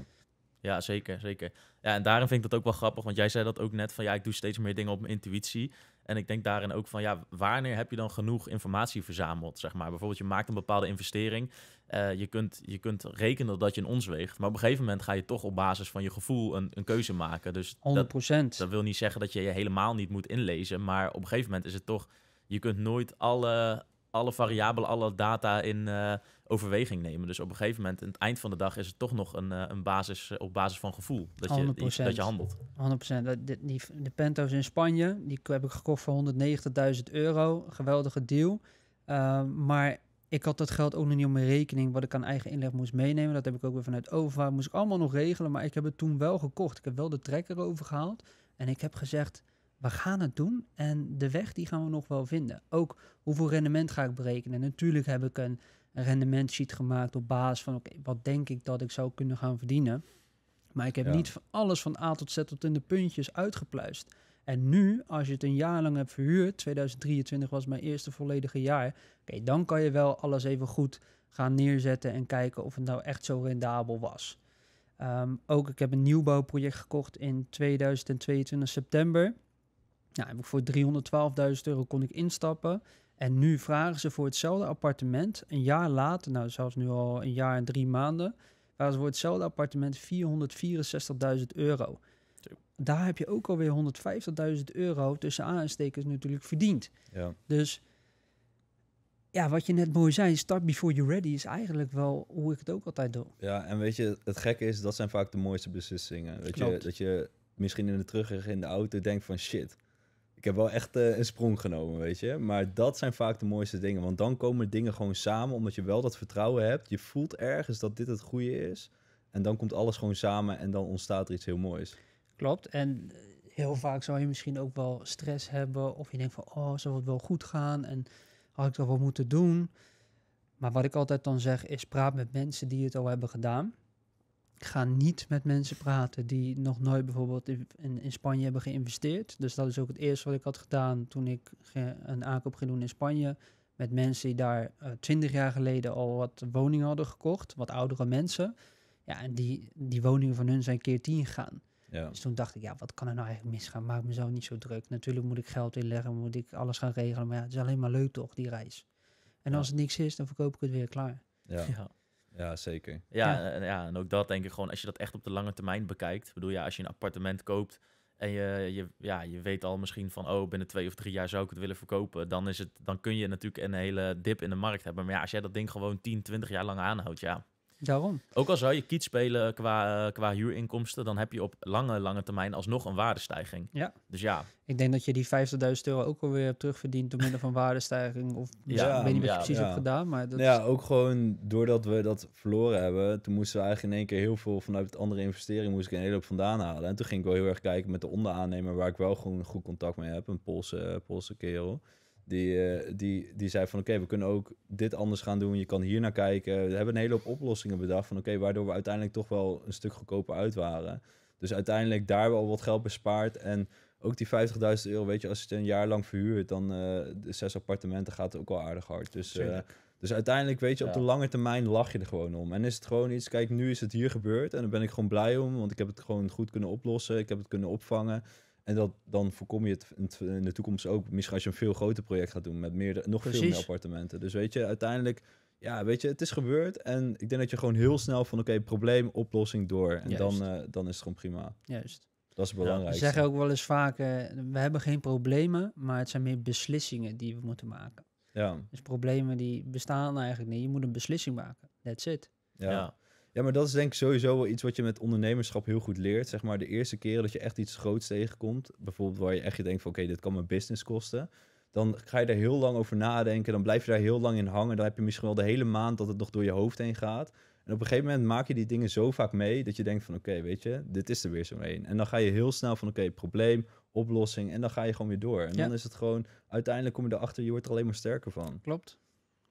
ja zeker, zeker. Ja, en daarin vind ik dat ook wel grappig, want jij zei dat ook net van ja, ik doe steeds meer dingen op mijn intuïtie. En ik denk daarin ook van ja, wanneer heb je dan genoeg informatie verzameld? Zeg maar bijvoorbeeld, je maakt een bepaalde investering. Eh, je, kunt, je kunt rekenen dat je een ons maar op een gegeven moment ga je toch op basis van je gevoel een, een keuze maken. Dus 100%. Dat, dat wil niet zeggen dat je je helemaal niet moet inlezen, maar op een gegeven moment is het toch, je kunt nooit alle, alle variabelen, alle data in eh, overweging nemen. Dus op een gegeven moment, aan het eind van de dag, is het toch nog een, eh, een basis eh, op basis van gevoel dat je, dat je handelt. 100%. De, die, de Pento's in Spanje, die heb ik gekocht voor 190.000 euro. Geweldige deal. Ehm, maar ik had dat geld ook nog niet op mijn rekening, wat ik aan eigen inleg moest meenemen. Dat heb ik ook weer vanuit overvaart. Moest ik allemaal nog regelen, maar ik heb het toen wel gekocht. Ik heb wel de trekker overgehaald. En ik heb gezegd, we gaan het doen en de weg die gaan we nog wel vinden. Ook hoeveel rendement ga ik berekenen? Natuurlijk heb ik een rendementsheet gemaakt op basis van oké, wat denk ik dat ik zou kunnen gaan verdienen. Maar ik heb ja. niet alles van A tot Z tot in de puntjes uitgepluist. En nu, als je het een jaar lang hebt verhuurd, 2023 was mijn eerste volledige jaar, dan kan je wel alles even goed gaan neerzetten en kijken of het nou echt zo rendabel was. Um, ook ik heb een nieuwbouwproject gekocht in 2022 september. Nou, voor 312.000 euro kon ik instappen. En nu vragen ze voor hetzelfde appartement, een jaar later, nou zelfs nu al een jaar en drie maanden, vragen ze voor hetzelfde appartement 464.000 euro. Daar heb je ook alweer 150.000 euro tussen aanstekens natuurlijk verdiend. Ja. Dus ja, wat je net mooi zei, start before you're ready is eigenlijk wel hoe ik het ook altijd doe. Ja, en weet je, het gekke is, dat zijn vaak de mooiste beslissingen. Weet je, dat je misschien in de terugweg in de auto denkt van shit, ik heb wel echt eh, een sprong genomen, weet je. Maar dat zijn vaak de mooiste dingen. Want dan komen dingen gewoon samen, omdat je wel dat vertrouwen hebt. Je voelt ergens dat dit het goede is. En dan komt alles gewoon samen en dan ontstaat er iets heel moois. Klopt. En heel vaak zou je misschien ook wel stress hebben. Of je denkt van, oh, zou het wel goed gaan? En had ik dat wel moeten doen? Maar wat ik altijd dan zeg is, praat met mensen die het al hebben gedaan. Ik ga niet met mensen praten die nog nooit bijvoorbeeld in, in, Spanje hebben geïnvesteerd. Dus dat is ook het eerste wat ik had gedaan toen ik een aankoop ging doen in Spanje. Met mensen die daar eh, twintig jaar geleden al wat woningen hadden gekocht, wat oudere mensen. Ja, en die, die woningen van hun zijn keer tien gegaan. Ja. Dus toen dacht ik, ja, wat kan er nou eigenlijk misgaan? Maak me zo niet zo druk. Natuurlijk moet ik geld inleggen, moet ik alles gaan regelen. Maar ja, het is alleen maar leuk toch, die reis. En als het niks is, dan verkoop ik het weer klaar. ja. Ja, zeker. Ja, ja. En, ook dat denk ik gewoon, als je dat echt op de lange termijn bekijkt. bedoel, ja, als je een appartement koopt en je, je, ja, je weet al misschien van, oh, binnen twee of drie jaar zou ik het willen verkopen. Dan, is het, dan kun je natuurlijk een hele dip in de markt hebben. Maar ja, als jij dat ding gewoon 10, 20 jaar lang aanhoudt, ja, Daarom. Ook al zou je kiet spelen qua, eh, qua huurinkomsten, dan heb je op lange, lange termijn alsnog een waardestijging. Ja. Dus ja. Ik denk dat je die 50.000 euro ook alweer hebt terugverdiend door middel van waardestijging. Of ja, ik weet niet wat je precies hebt gedaan. Maar dat ja, ook gewoon doordat we dat verloren hebben, toen moesten we eigenlijk in één keer heel veel vanuit het andere investering moest ik een hele hoop vandaan halen. En toen ging ik wel heel erg kijken met de onderaannemer waar ik wel gewoon goed contact mee heb, een Poolse, eh, Poolse kerel. Die, uh, die, die zei van oké, we kunnen ook dit anders gaan doen. Je kan hier naar kijken. We hebben een hele hoop oplossingen bedacht. Van oké, waardoor we uiteindelijk toch wel een stuk goedkoper uit waren. Dus uiteindelijk daar wel wat geld bespaard. En ook die 50.000 euro, weet je, als je het een jaar lang verhuurt, dan uh, de zes appartementen gaat het ook wel aardig hard. Dus, eh, dus uiteindelijk, weet je, op de lange termijn lach je er gewoon om. En is het gewoon iets, kijk, nu is het hier gebeurd en daar ben ik gewoon blij om, want ik heb het gewoon goed kunnen oplossen, ik heb het kunnen opvangen. En dat, dan voorkom je het in de toekomst ook. Misschien als je een veel groter project gaat doen met meerdere, nog veel meer appartementen. Dus weet je, uiteindelijk, ja, weet je, het is gebeurd. En ik denk dat je gewoon heel snel van, oké, probleem, oplossing door. En dan, eh, dan is het gewoon prima. Juist. Dat is belangrijk. Ja, we zeggen ook wel eens vaak, eh, we hebben geen problemen, maar het zijn meer beslissingen die we moeten maken. Ja. Dus problemen die bestaan eigenlijk niet. Je moet een beslissing maken. That's it. ja. Ja, maar dat is denk ik sowieso wel iets wat je met ondernemerschap heel goed leert. Zeg maar de eerste keren dat je echt iets groots tegenkomt, bijvoorbeeld waar je echt je denkt van oké, dit kan mijn business kosten. Dan ga je daar heel lang over nadenken, dan blijf je daar heel lang in hangen. Dan heb je misschien wel de hele maand dat het nog door je hoofd heen gaat. En op een gegeven moment maak je die dingen zo vaak mee dat je denkt van oké, weet je, dit is er weer zo een. En dan ga je heel snel van oké, probleem, oplossing en dan ga je gewoon weer door. En dan is het gewoon, uiteindelijk kom je erachter, je wordt er alleen maar sterker van. Klopt,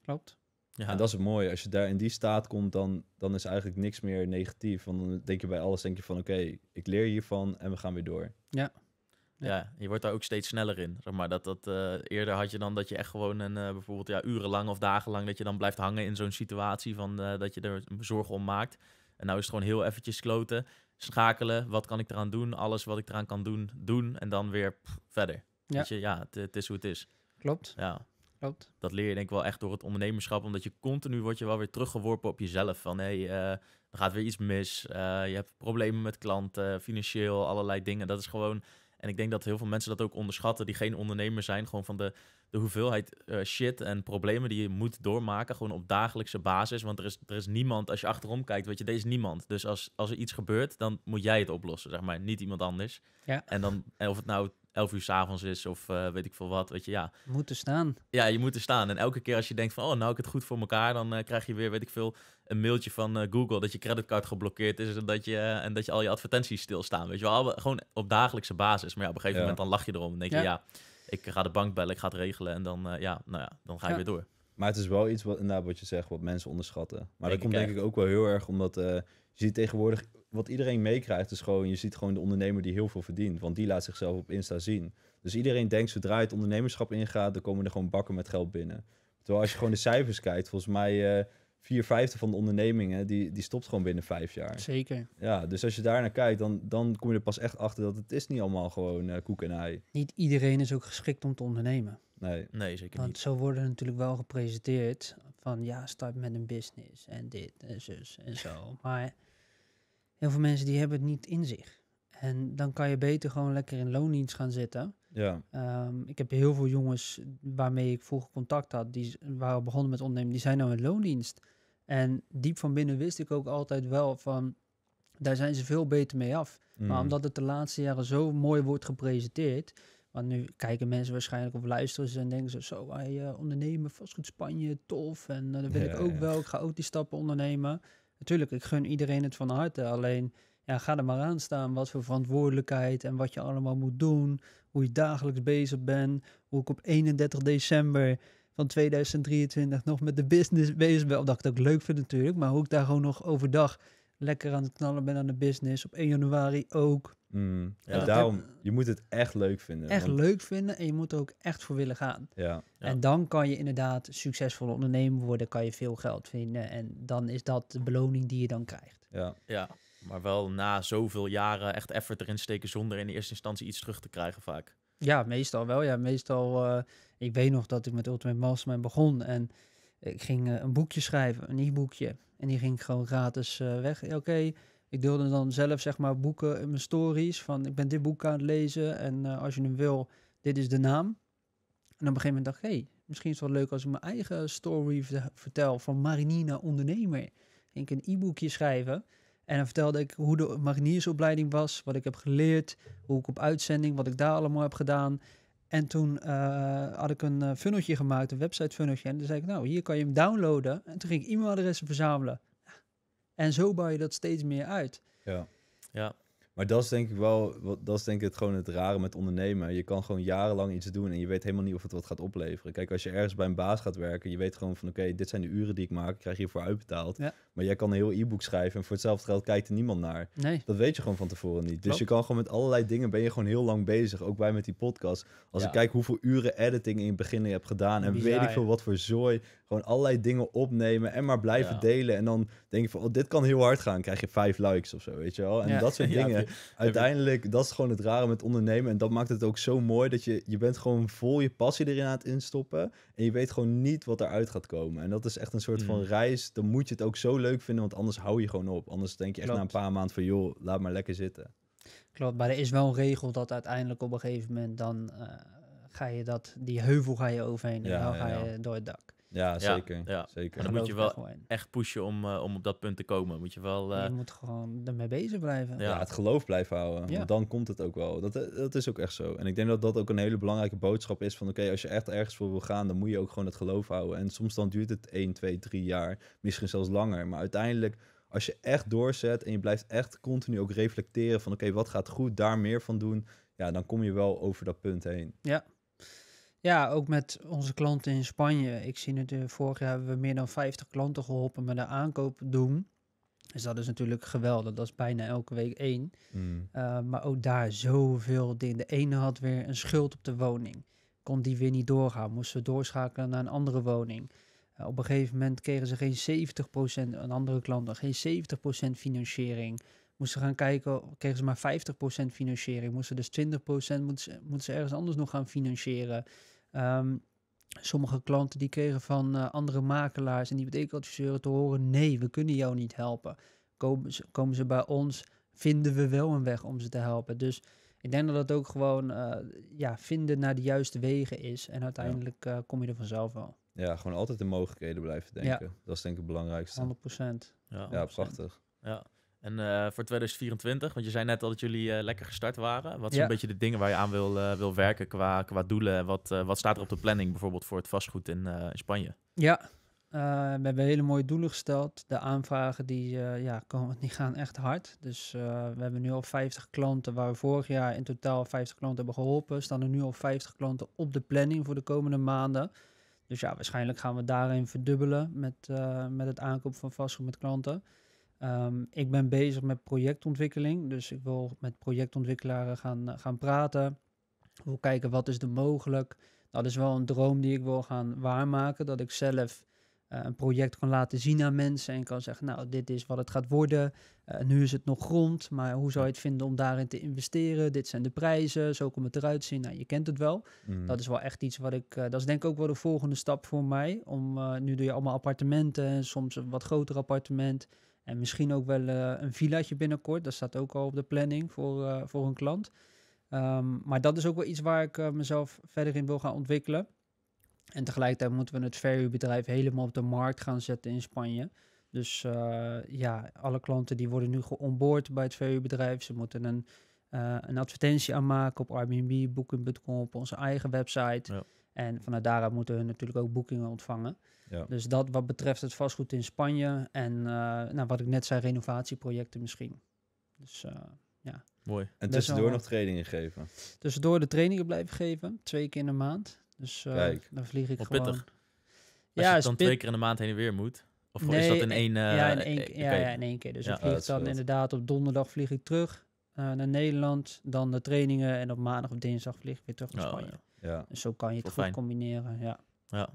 klopt. Ja. En dat is het mooie. Als je daar in die staat komt, dan, dan is eigenlijk niks meer negatief. Want dan denk je bij alles, denk je van oké, ik leer hiervan en we gaan weer door. Ja. ja. je wordt daar ook steeds sneller in. Zeg maar, dat, dat, eh, eerder had je dan dat je echt gewoon een, eh, bijvoorbeeld ja, urenlang of dagenlang dat je dan blijft hangen in zo'n situatie van eh, dat je er zorgen om maakt. En nou is het gewoon heel eventjes kloten, schakelen, wat kan ik eraan doen, alles wat ik eraan kan doen, doen en dan weer verder. Ja. je, ja, het, het is hoe het is. Klopt. Ja. Dat leer je denk ik wel echt door het ondernemerschap, omdat je continu wordt je wel weer teruggeworpen op jezelf. Van hé, hey, eh, er gaat weer iets mis, eh, je hebt problemen met klanten, financieel, allerlei dingen. Dat is gewoon... En ik denk dat heel veel mensen dat ook onderschatten, die geen ondernemer zijn, gewoon van de, de hoeveelheid eh, shit en problemen die je moet doormaken, gewoon op dagelijkse basis. Want er is, er is niemand, als je achterom kijkt, weet je, deze is niemand. Dus als, als er iets gebeurt, dan moet jij het oplossen, zeg maar, niet iemand anders. Ja. En dan, en of het nou 11 uur s'avonds is of eh, weet ik veel wat. Weet je, ja. Moeten staan. Ja, je moet er staan. En elke keer als je denkt van, oh, nou ik het goed voor elkaar, dan eh, krijg je weer, weet ik veel, een mailtje van eh, Google dat je creditcard geblokkeerd is en dat je, en dat je al je advertenties stilstaan. Weet je wel, gewoon op dagelijkse basis. Maar ja, op een gegeven moment dan lach je erom en denk je, ja. ik ga de bank bellen, ik ga het regelen en dan, ja, nou ja, dan ga je weer door. Maar het is wel iets wat, inderdaad wat je zegt, wat mensen onderschatten. Maar denk dat komt denk ik ook wel heel erg omdat je ziet tegenwoordig, wat iedereen meekrijgt is gewoon, je ziet gewoon de ondernemer die heel veel verdient. Want die laat zichzelf op Insta zien. Dus iedereen denkt, zodra het ondernemerschap ingaat, dan komen er gewoon bakken met geld binnen. Terwijl als je gewoon de cijfers kijkt, volgens mij... Eh, vier vijfde van de ondernemingen, die, die stopt gewoon binnen vijf jaar. Zeker. Ja, dus als je daarnaar kijkt, dan, dan kom je er pas echt achter dat het is niet allemaal gewoon eh, koek en ei. Niet iedereen is ook geschikt om te ondernemen. Nee, nee zeker Want zo worden natuurlijk wel gepresenteerd van ja, start met een business en dit en zus en zo. Maar heel veel mensen die hebben het niet in zich. En dan kan je beter gewoon lekker in loondienst gaan zitten. Ja. Ehm, ik heb heel veel jongens waarmee ik vroeger contact had, die waren begonnen met ondernemen, die zijn nou in loondienst. En diep van binnen wist ik ook altijd wel van, daar zijn ze veel beter mee af. Maar mm. omdat het de laatste jaren zo mooi wordt gepresenteerd, want nu kijken mensen waarschijnlijk of luisteren ze en denken ze, zo, wij uh, eh, ondernemen vastgoed Spanje, tof. En uh, eh, dat wil ik ook wel, ik ga ook die stappen ondernemen. Natuurlijk, ik gun iedereen het van harte. Alleen, ja, ga er maar aan staan. Wat voor verantwoordelijkheid en wat je allemaal moet doen. Hoe je dagelijks bezig bent. Hoe ik op 31 december van 2023 nog met de business bezig ben. Omdat ik het ook leuk vind natuurlijk. Maar hoe ik daar gewoon nog overdag lekker aan het knallen ben aan de business. Op 1 januari ook. Mm, ja, daarom, je moet het echt leuk vinden. Echt leuk vinden en je moet er ook echt voor willen gaan. Ja. En dan kan je inderdaad succesvol ondernemer worden, kan je veel geld vinden en dan is dat de beloning die je dan krijgt. Ja, ja. maar wel na zoveel jaren echt effort erin steken zonder in de eerste instantie iets terug te krijgen vaak. Ja, meestal wel. Ja, meestal, eh, ik weet nog dat ik met Ultimate Mastermind begon en ik ging eh, een boekje schrijven, een e-boekje. En die ging ik gewoon gratis eh, weg. Oké, ik deelde dan zelf zeg maar boeken in mijn stories van ik ben dit boek aan het lezen en eh, als je hem wil, dit is de naam. En op een gegeven moment dacht ik, hey, misschien is het wel leuk als ik mijn eigen story vertel van Marinina ondernemer. Ik een e-boekje schrijven. En dan vertelde ik hoe de mariniersopleiding was, wat ik heb geleerd, hoe ik op uitzending, wat ik daar allemaal heb gedaan. En toen eh, had ik een eh, funneltje gemaakt, een website funneltje. En toen zei ik, nou, hier kan je hem downloaden. En toen ging ik e-mailadressen verzamelen. En zo bouw je dat steeds meer uit. Ja. ja. Maar dat is denk ik wel, dat is denk ik het, gewoon het rare met ondernemen. Je kan gewoon jarenlang iets doen en je weet helemaal niet of het wat gaat opleveren. Kijk, als je ergens bij een baas gaat werken, je weet gewoon van oké, dit zijn de uren die ik maak, ik krijg hiervoor uitbetaald. Maar jij kan een heel e-book schrijven en voor hetzelfde geld kijkt er niemand naar. Nee. Dat weet je gewoon van tevoren niet. Dus je kan gewoon met allerlei dingen ben je gewoon heel lang bezig. Ook bij met die podcast. Als ik kijk hoeveel uren editing in het begin je hebt gedaan en weet ik veel wat voor zooi. Gewoon allerlei dingen opnemen en maar blijven delen. En dan denk je van, oh, dit kan heel hard gaan. krijg je vijf likes of zo, weet je wel. En dat soort dingen uiteindelijk, dat is gewoon het rare met ondernemen. En dat maakt het ook zo mooi dat je, je bent gewoon vol je passie erin aan het instoppen. En je weet gewoon niet wat eruit gaat komen. En dat is echt een soort van mm. reis. Dan moet je het ook zo leuk vinden, want anders hou je gewoon op. Anders denk je echt na een paar maanden van, joh, laat maar lekker zitten. Klopt, maar er is wel een regel dat uiteindelijk op een gegeven moment dan... Eh, ga je dat, die heuvel ga je overheen en dan ga je door het dak. Ja, zeker. Ja, zeker. dan moet je wel echt pushen om, eh, om op dat punt te komen. Moet je, wel, je eh, moet gewoon ermee bezig blijven. Ja, het geloof blijven houden. Want dan komt het ook wel. Dat, eh, dat is ook echt zo. En ik denk dat dat ook een hele belangrijke boodschap is van... oké, als je echt ergens voor wil gaan, dan moet je ook gewoon het geloof houden. En soms dan duurt het 1, 2, 3 jaar. Misschien zelfs langer. Maar uiteindelijk als je echt doorzet en je blijft echt continu ook reflecteren van oké, wat gaat goed, daar meer van doen, ja, dan kom je wel over dat punt heen. Ja, ja, ook met onze klanten in Spanje. Ik zie het, vorig jaar hebben we meer dan 50 klanten geholpen met de aankoop doen. Dus dat is natuurlijk geweldig. Dat is bijna elke week één. Mm. Eh, maar ook daar zoveel dingen. De ene had weer een schuld op de woning. Kon die weer niet doorgaan. Moesten we doorschakelen naar een andere woning. Eh, op een gegeven moment kregen ze geen 70%, een andere klant, geen 70% financiering. Moesten gaan kijken, kregen ze maar 50% financiering. Moesten dus 20% moeten moeten ze ergens anders nog gaan financieren. Ehm, sommige klanten die kregen van eh, andere makelaars en die betekenadviseuren te horen: nee, we kunnen jou niet helpen. Komen ze, komen ze bij ons, vinden we wel een weg om ze te helpen. Dus ik denk dat het ook gewoon eh, ja, vinden naar de juiste wegen is. En uiteindelijk eh, kom je er vanzelf wel. Ja, gewoon altijd de mogelijkheden blijven denken. Ja. Dat is denk ik het belangrijkste. 100 procent. Ja, ja, prachtig. Ja. En eh, voor 2024, want je zei net al dat jullie eh, lekker gestart waren. Wat zijn een beetje de dingen waar je aan wil, eh, wil werken qua, qua doelen? Wat, wat staat er op de planning bijvoorbeeld voor het vastgoed in, Spanje? Ja, we hebben hele mooie doelen gesteld. De aanvragen die, ja, komen, die gaan echt hard. Dus we hebben nu al 50 klanten, waar we vorig jaar in totaal 50 klanten hebben geholpen. Staan er nu al 50 klanten op de planning voor de komende maanden. Dus ja, waarschijnlijk gaan we daarin verdubbelen met, met het aankoop van vastgoed met klanten. Ehm, ik ben bezig met projectontwikkeling, dus ik wil met projectontwikkelaren gaan, eh, gaan praten. Ik wil kijken wat is er mogelijk. Dat is wel een droom die ik wil gaan waarmaken, dat ik zelf eh, een project kan laten zien aan mensen en kan zeggen, nou, dit is wat het gaat worden. Uh, nu is het nog grond, maar hoe zou je het vinden om daarin te investeren? Dit zijn de prijzen, zo komt het eruit zien. Nou, je kent het wel. Mm. Dat is wel echt iets wat ik, dat is denk ik ook wel de volgende stap voor mij. Om, nu doe je allemaal appartementen, soms een wat groter appartement. En misschien ook wel eh, een villaatje binnenkort. Dat staat ook al op de planning voor, eh, voor een klant. Ehm, maar dat is ook wel iets waar ik eh, mezelf verder in wil gaan ontwikkelen. En tegelijkertijd moeten we het verhuurbedrijf helemaal op de markt gaan zetten in Spanje. Dus ja, alle klanten die worden nu geonboord bij het verhuurbedrijf. Ze moeten een, een advertentie aanmaken op Airbnb, Booking.com, op onze eigen website. Ja. En vanuit daaruit moeten hun natuurlijk ook boekingen ontvangen. Ja. Dus dat wat betreft het vastgoed in Spanje en eh, nou, wat ik net zei, renovatieprojecten misschien. Dus eh, ja. Mooi. En tussendoor nog eh, trainingen geven? Tussendoor de trainingen blijven geven, twee keer in de maand. Dus dan vlieg ik gewoon. Pittig. Als ja, je dan twee keer in de maand heen en weer moet? Of is dat in één... ja, in één, ja, in één keer. Dus ja. ik vlieg dan inderdaad op donderdag vlieg ik terug naar Nederland. Dan de trainingen en op maandag of dinsdag vlieg ik weer terug naar oh, Spanje. Ja. Dus zo kan je het goed combineren. Ja. ja.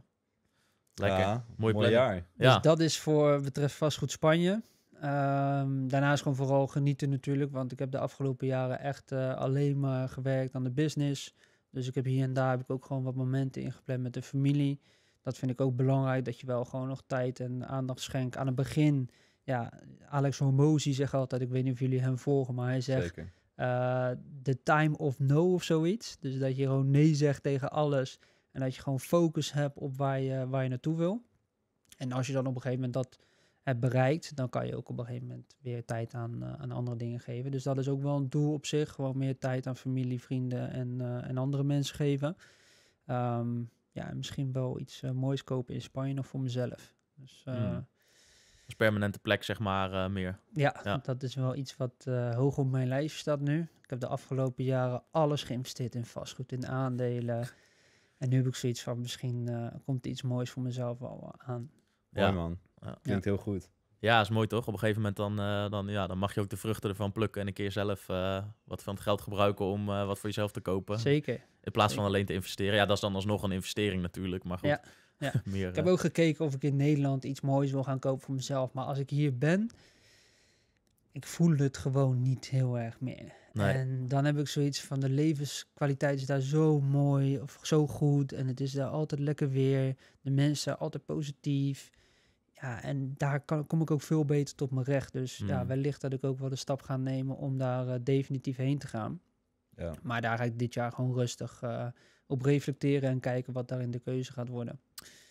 Lekker. mooi, mooi jaar. Dus ja. dat is voor betreft vastgoed Spanje. daarna ehm, daarnaast gewoon vooral genieten natuurlijk, want ik heb de afgelopen jaren echt eh, alleen maar gewerkt aan de business. Dus ik heb hier en daar heb ik ook gewoon wat momenten ingepland met de familie. Dat vind ik ook belangrijk, dat je wel gewoon nog tijd en aandacht schenkt. Aan het begin, ja, Alex Hormozy zegt altijd, ik weet niet of jullie hem volgen, maar hij zegt... Eh, de time of no of zoiets. Dus dat je gewoon nee zegt tegen alles. En dat je gewoon focus hebt op waar je, waar je naartoe wil. En als je dan op een gegeven moment dat hebt bereikt, dan kan je ook op een gegeven moment weer tijd aan, eh, aan andere dingen geven. Dus dat is ook wel een doel op zich. Gewoon meer tijd aan familie, vrienden en, eh, en andere mensen geven. Ehm, ja, misschien wel iets moois kopen in Spanje of voor mezelf. Dus mm permanente plek, zeg maar, eh, meer. Ja, dat is wel iets wat eh, hoog op mijn lijst staat nu. Ik heb de afgelopen jaren alles geïnvesteerd in vastgoed, in aandelen. En nu heb ik zoiets van, misschien eh, komt iets moois voor mezelf al aan. Ja, Mooi man. Ja. Klinkt heel goed. Ja, is mooi toch? Op een gegeven moment dan, dan, ja, dan mag je ook de vruchten ervan plukken en een keer zelf wat van het geld gebruiken om wat voor jezelf te kopen. Zeker. In plaats van alleen te investeren. Ja, dat is dan alsnog een investering natuurlijk, maar goed. Ja. Ja. Meer, ik heb ook gekeken of ik in Nederland iets moois wil gaan kopen voor mezelf. Maar als ik hier ben, ik voel het gewoon niet heel erg meer. En dan heb ik zoiets van de levenskwaliteit is daar zo mooi of zo goed. En het is daar altijd lekker weer. De mensen altijd positief. Ja, en daar kan, kom ik ook veel beter tot mijn recht. Dus ja, hmm. wellicht dat ik ook wel de stap ga nemen om daar eh, definitief heen te gaan. Ja. Maar daar ga ik dit jaar gewoon rustig eh, op reflecteren en kijken wat daarin de keuze gaat worden.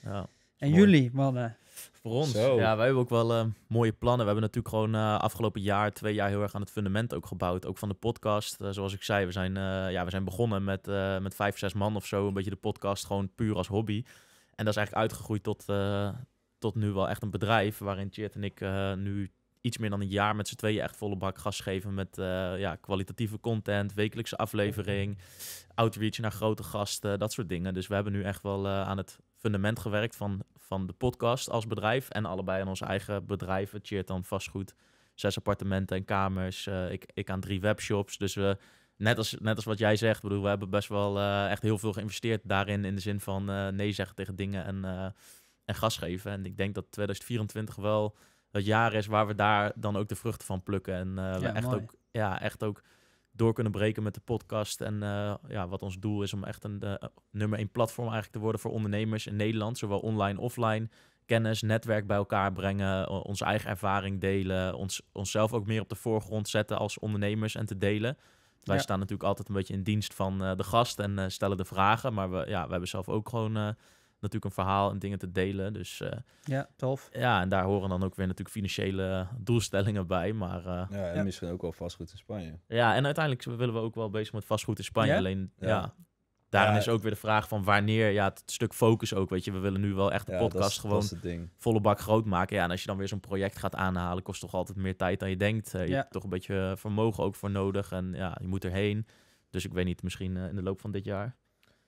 Ja. En jullie, mannen? Voor ons? Ja, wij hebben ook wel eh, mooie plannen. We hebben natuurlijk gewoon uh, afgelopen jaar, twee jaar heel erg aan het fundament ook gebouwd. Ook van de podcast. Eh, zoals ik zei, we zijn, ja, we zijn begonnen met, met vijf, zes man of zo. Een beetje de podcast gewoon puur als hobby. En dat is eigenlijk uitgegroeid tot, tot nu wel echt een bedrijf. Waarin Chert en ik nu iets meer dan een jaar met z'n tweeën echt volle bak gas geven met ja, kwalitatieve content, wekelijkse aflevering, outreach naar grote gasten, dat soort dingen. Dus we hebben nu echt wel aan het fundament gewerkt van, van de podcast als bedrijf. En allebei in ons eigen bedrijf. Het cheert dan vastgoed. Zes appartementen en kamers. Eh, ik, ik aan drie webshops. Dus we, net, als, net als wat jij zegt, bedoel, we hebben best wel eh, echt heel veel geïnvesteerd daarin. In de zin van eh, nee zeggen tegen dingen en, en gas geven. En ik denk dat 2024 wel het jaar is waar we daar dan ook de vruchten van plukken. En we echt ook. Ja, echt ook door kunnen breken met de podcast. En eh, ja, wat ons doel is om echt een eh, nummer één platform eigenlijk te worden voor ondernemers in Nederland, zowel online, offline. Kennis, netwerk bij elkaar brengen, onze eigen ervaring delen, ons, onszelf ook meer op de voorgrond zetten als ondernemers en te delen. Wij staan natuurlijk altijd een beetje in dienst van eh, de gast en stellen de vragen, maar we, ja, we hebben zelf ook gewoon natuurlijk een verhaal en dingen te delen. Dus, eh, ja, tof. Ja, en daar horen dan ook weer natuurlijk financiële doelstellingen bij. Maar, eh, ja, en misschien ook wel vastgoed in Spanje. Ja, en uiteindelijk willen we ook wel bezig met vastgoed in Spanje. Alleen, ja daarin is ook weer de vraag van wanneer, ja, het stuk focus ook, weet je. We willen nu wel echt de podcast gewoon volle bak groot maken. Ja, en als je dan weer zo'n project gaat aanhalen, kost toch altijd meer tijd dan je denkt. Eh, je hebt toch een beetje vermogen ook voor nodig en ja, je moet erheen. Dus ik weet niet, misschien in de loop van dit jaar.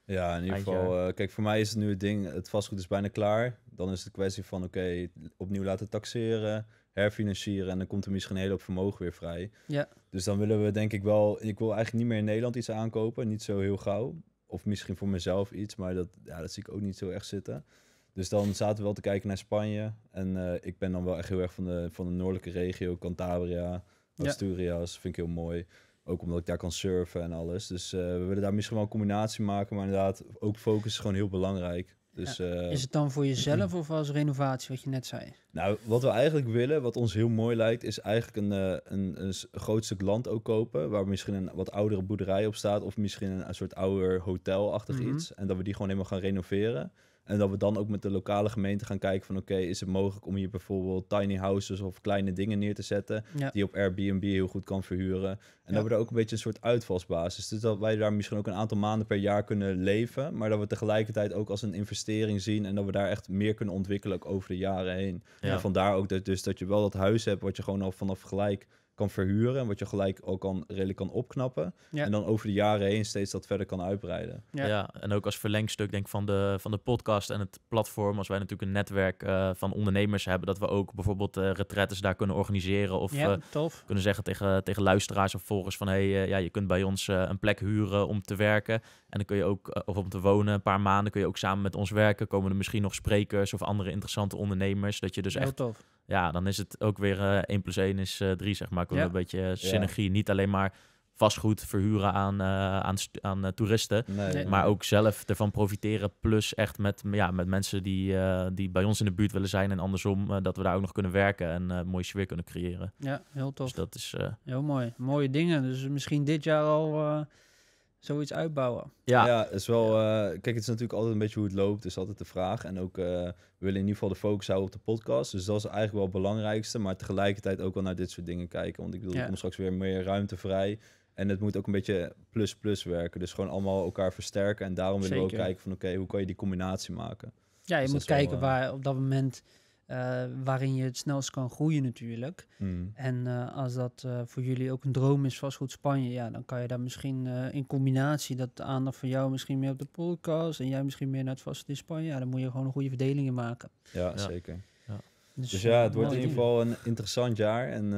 Ja, in ieder geval. Eh, kijk, voor mij is het nu het ding, het vastgoed is bijna klaar. Dan is het kwestie van, oké, opnieuw laten taxeren, herfinancieren. En dan komt er misschien een hele hoop vermogen weer vrij. Ja. Dus dan willen we denk ik wel, ik wil eigenlijk niet meer in Nederland iets aankopen. Niet zo heel gauw. Of misschien voor mezelf iets, maar dat, ja, dat zie ik ook niet zo echt zitten. Dus dan zaten we wel te kijken naar Spanje. En eh, ik ben dan wel echt heel erg van de, van de noordelijke regio, Cantabria, Asturias, vind ik heel mooi. Ook omdat ik daar kan surfen en alles. Dus eh, we willen daar misschien wel een combinatie maken. Maar inderdaad, ook focus is gewoon heel belangrijk. Dus, eh, is het dan voor jezelf of als renovatie, wat je net zei? Nou, wat we eigenlijk willen, wat ons heel mooi lijkt, is eigenlijk een, eh, een, een groot stuk land ook kopen. Waar misschien een wat oudere boerderij op staat. Of misschien een, soort ouder hotelachtig mhm. iets. En dat we die gewoon helemaal gaan renoveren. En dat we dan ook met de lokale gemeente gaan kijken van oké, is het mogelijk om hier bijvoorbeeld tiny houses of kleine dingen neer te zetten die op Airbnb heel goed kan verhuren. En dat we daar ook een beetje een soort uitvalsbasis. Dus dat wij daar misschien ook een aantal maanden per jaar kunnen leven, maar dat we tegelijkertijd ook als een investering zien en dat we daar echt meer kunnen ontwikkelen ook over de jaren heen. Ja. En vandaar ook dat, dus dat je wel dat huis hebt wat je gewoon al vanaf gelijk kan verhuren. En wat je gelijk ook al redelijk kan opknappen. En dan over de jaren heen steeds dat verder kan uitbreiden. Ja, ja en ook als verlengstuk denk ik, van, de, van de podcast en het platform. Als wij natuurlijk een netwerk eh, van ondernemers hebben. Dat we ook bijvoorbeeld uh, retretes daar kunnen organiseren. Of eh, kunnen zeggen tegen, tegen luisteraars of volgers van... Hey, ja, je kunt bij ons een plek huren om te werken. En dan kun je ook, of om te wonen, een paar maanden kun je ook samen met ons werken. Komen er misschien nog sprekers of andere interessante ondernemers. Dat je dus echt... Ja, dan is het ook weer 1 plus één is 3, zeg maar een beetje eh, synergie. Niet alleen maar vastgoed verhuren aan, eh, aan, aan eh, toeristen. Maar ook zelf ervan profiteren. Plus echt met, ja, met mensen die, die bij ons in de buurt willen zijn. En andersom dat we daar ook nog kunnen werken en een mooie sfeer kunnen creëren. Ja, heel tof. Dus dat is... heel mooi. Mooie dingen. Dus misschien dit jaar al zoiets uitbouwen. Ja, ja is wel. Eh, kijk, het is natuurlijk altijd een beetje hoe het loopt, is altijd de vraag. En ook, uh, we willen in ieder geval de focus houden op de podcast. Dus dat is eigenlijk wel het belangrijkste. Maar tegelijkertijd ook wel naar dit soort dingen kijken. Want ik bedoel, ja. straks weer meer ruimte vrij. En het moet ook een beetje plus-plus werken. Dus gewoon allemaal elkaar versterken. En daarom willen we ook kijken van oké, hoe kan je die combinatie maken? Ja, je dus moet kijken eh, waar op dat moment eh, waarin je het snelst kan groeien natuurlijk. Mm. En eh, als dat eh, voor jullie ook een droom is, vastgoed Spanje, ja, dan kan je daar misschien in combinatie dat de aandacht van jou misschien meer op de podcast en jij misschien meer naar het vastgoed in Spanje, ja, dan moet je gewoon een goede verdeling in maken. Ja, zeker. Ja. Dus, dus ja, het wordt in ieder geval een interessant jaar en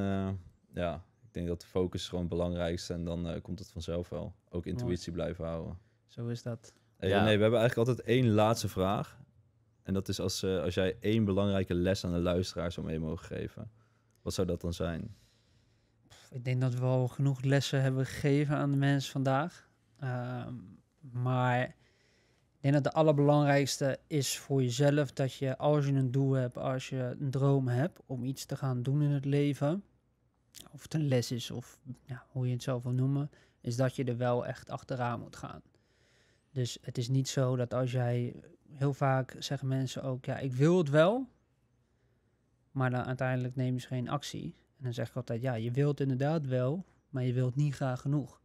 ja, ik denk dat de focus gewoon het belangrijkste en dan komt het vanzelf wel. Ook intuïtie blijven houden. Zo is dat. ja. Nee, we hebben eigenlijk altijd één laatste vraag. En dat is als, eh, als jij één belangrijke les aan de luisteraar zou mee mogen geven. Wat zou dat dan zijn? Ik denk dat we al genoeg lessen hebben gegeven aan de mensen vandaag. Ehm, maar ik denk dat de allerbelangrijkste is voor jezelf dat je als je een doel hebt, als je een droom hebt om iets te gaan doen in het leven, of het een les is of hoe je het zelf wil noemen, is dat je er wel echt achteraan moet gaan. Dus het is niet zo dat als jij heel vaak zeggen mensen ook, ja, ik wil het wel, maar dan uiteindelijk nemen ze geen actie. En dan zeg ik altijd, ja, je wilt inderdaad wel, maar je wilt niet graag genoeg.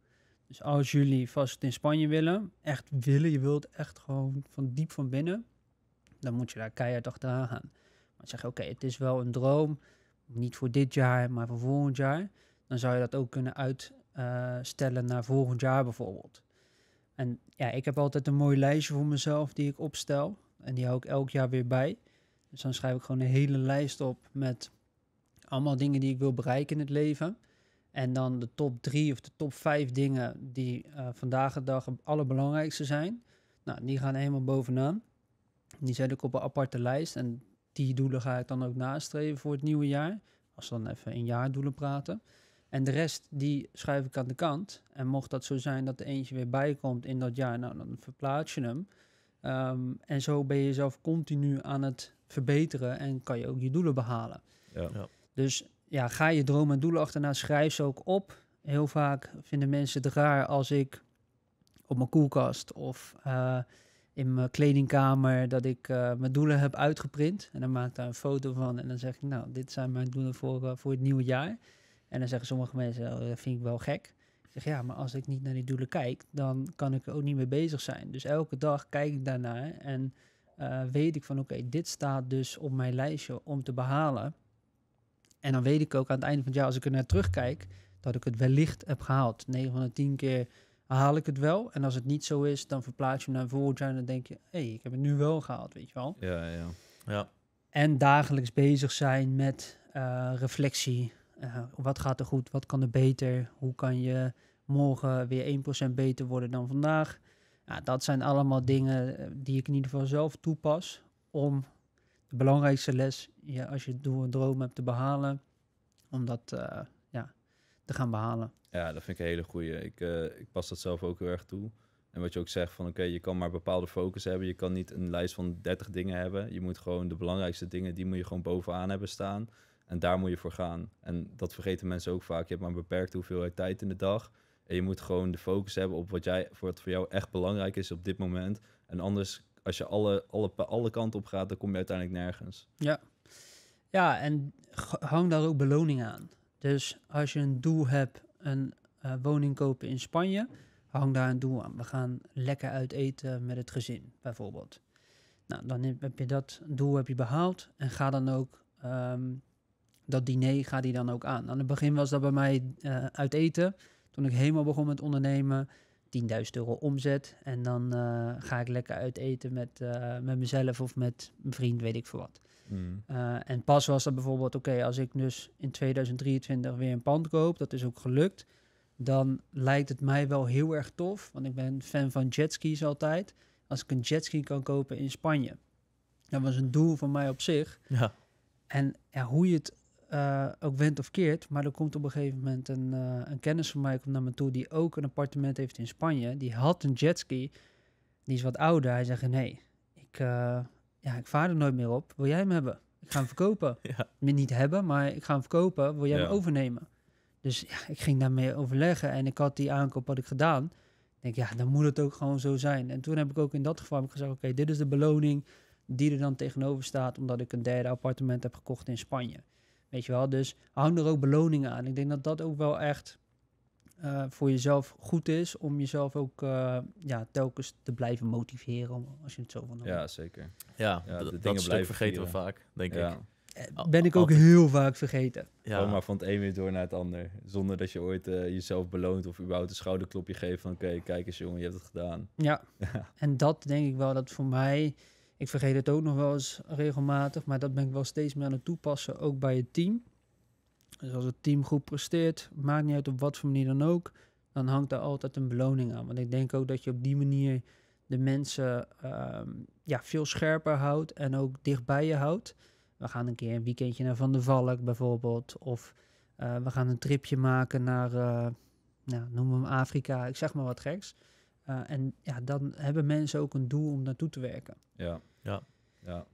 Dus als jullie vast in Spanje willen, echt willen, je wilt echt gewoon van diep van binnen, dan moet je daar keihard achteraan gaan. Maar zeg je, oké, het is wel een droom, niet voor dit jaar, maar voor volgend jaar. Dan zou je dat ook kunnen uitstellen naar volgend jaar bijvoorbeeld. En ja, ik heb altijd een mooi lijstje voor mezelf die ik opstel. En die hou ik elk jaar weer bij. Dus dan schrijf ik gewoon een hele lijst op met allemaal dingen die ik wil bereiken in het leven. En dan de top drie of de top vijf dingen die eh, vandaag de dag het allerbelangrijkste zijn. Nou, die gaan helemaal bovenaan. Die zet ik op een aparte lijst. En die doelen ga ik dan ook nastreven voor het nieuwe jaar. Als we dan even in jaardoelen praten. En de rest, die schuif ik aan de kant. En mocht dat zo zijn dat er eentje weer bijkomt in dat jaar, nou, dan verplaats je hem. Ehm, en zo ben je jezelf continu aan het verbeteren en kan je ook je doelen behalen. Ja. Ja. Dus ja, ga je dromen en doelen achterna, schrijf ze ook op. Heel vaak vinden mensen het raar als ik op mijn koelkast of eh, in mijn kledingkamer dat ik eh, mijn doelen heb uitgeprint. En dan maak ik daar een foto van en dan zeg ik, nou, dit zijn mijn doelen voor, eh, voor het nieuwe jaar. En dan zeggen sommige mensen, oh, dat vind ik wel gek. Ik zeg, ja, maar als ik niet naar die doelen kijk, dan kan ik er ook niet mee bezig zijn. Dus elke dag kijk ik daarnaar en eh, weet ik van, oké, dit staat dus op mijn lijstje om te behalen. En dan weet ik ook aan het einde van het jaar, als ik er naar terugkijk, dat ik het wellicht heb gehaald. 9 van de 10 keer haal ik het wel. En als het niet zo is, dan verplaats je hem naar volgend jaar en dan denk je, hé, hey, ik heb het nu wel gehaald, weet je wel. Ja, ja. ja. En dagelijks bezig zijn met eh, reflectie, eh, wat gaat er goed, wat kan er beter, hoe kan je morgen weer 1% beter worden dan vandaag. dat zijn allemaal dingen eh, die ik in ieder geval zelf toepas om de belangrijkste les, als je door een droom hebt te behalen, om dat eh, ja, te gaan behalen. Ja, dat vind ik een hele goeie. Ik, ik pas dat zelf ook heel erg toe. En wat je ook zegt van oké, je kan maar bepaalde focus hebben. Je kan niet een lijst van 30 dingen hebben. Je moet gewoon de belangrijkste dingen, die moet je gewoon bovenaan hebben staan. En daar moet je voor gaan. En dat vergeten mensen ook vaak. Je hebt maar een beperkte hoeveelheid tijd in de dag. En je moet gewoon de focus hebben op wat, jij, voor voor jou echt belangrijk is op dit moment. En anders, als je alle, alle, alle kanten op gaat, dan kom je uiteindelijk nergens. Ja, ja en hang daar ook beloning aan. Dus als je een doel hebt, een eh, woning kopen in Spanje, hang daar een doel aan. We gaan lekker uit eten met het gezin, bijvoorbeeld. Nou, dan heb je dat doel heb je behaald en ga dan ook ehm, dat diner gaat hij dan ook aan. Aan het begin was dat bij mij eh, uit eten. Toen ik helemaal begon met ondernemen, 10.000 euro omzet. En dan eh, ga ik lekker uit eten met, eh, met mezelf of met een vriend, weet ik veel wat. Hmm. en pas was dat bijvoorbeeld, oké, als ik dus in 2023 weer een pand koop, dat is ook gelukt. Dan lijkt het mij wel heel erg tof, want ik ben fan van jetskis altijd. Als ik een jetski kan kopen in Spanje. Dat was een doel van mij op zich. Ja. En ja, hoe je het eh, ook went of keert, maar er komt op een gegeven moment een, eh, een kennis van mij komt naar me toe die ook een appartement heeft in Spanje. Die had een jetski, die is wat ouder. Hij zegt: Nee, ik, eh, ja, ik vaar er nooit meer op. Wil jij hem hebben? Ik ga hem verkopen. niet hebben, maar ik ga hem verkopen. Wil jij hem overnemen? Dus ja, ik ging daarmee overleggen en ik had die aankoop had ik gedaan. Ik denk, ja, dan moet het ook gewoon zo zijn. En toen heb ik ook in dat geval gezegd: Oké, dit is de beloning die er dan tegenover staat, omdat ik een derde appartement heb gekocht in Spanje. Weet je wel, dus hang er ook beloningen aan. Ik denk dat dat ook wel echt eh, voor jezelf goed is om jezelf ook eh, ja, telkens te blijven motiveren, om, als je het zo van noemt. Ja, zeker. Ja, dat dingen blijven vergeten we vaak, denk ik. Eh, ben ik ook heel vaak vergeten. Ja. Gewoon maar van het een weer door naar het ander. Zonder dat je ooit jezelf beloont of überhaupt een schouderklopje geeft van... oké, kijk eens jongen, je hebt het gedaan. Ja. en dat denk ik wel dat voor mij ik vergeet het ook nog wel eens regelmatig, maar dat ben ik wel steeds meer aan het toepassen, ook bij het team. Dus als het team goed presteert, maakt niet uit op wat voor manier dan ook, dan hangt daar altijd een beloning aan. Want ik denk ook dat je op die manier de mensen ehm, ja, veel scherper houdt en ook dichtbij je houdt. We gaan een keer een weekendje naar Van der Valk bijvoorbeeld, of eh, we gaan een tripje maken naar, eh, nou, noem hem Afrika, ik zeg maar wat geks. Eh, en ja, dan hebben mensen ook een doel om naartoe te werken. Ja, ja. ja.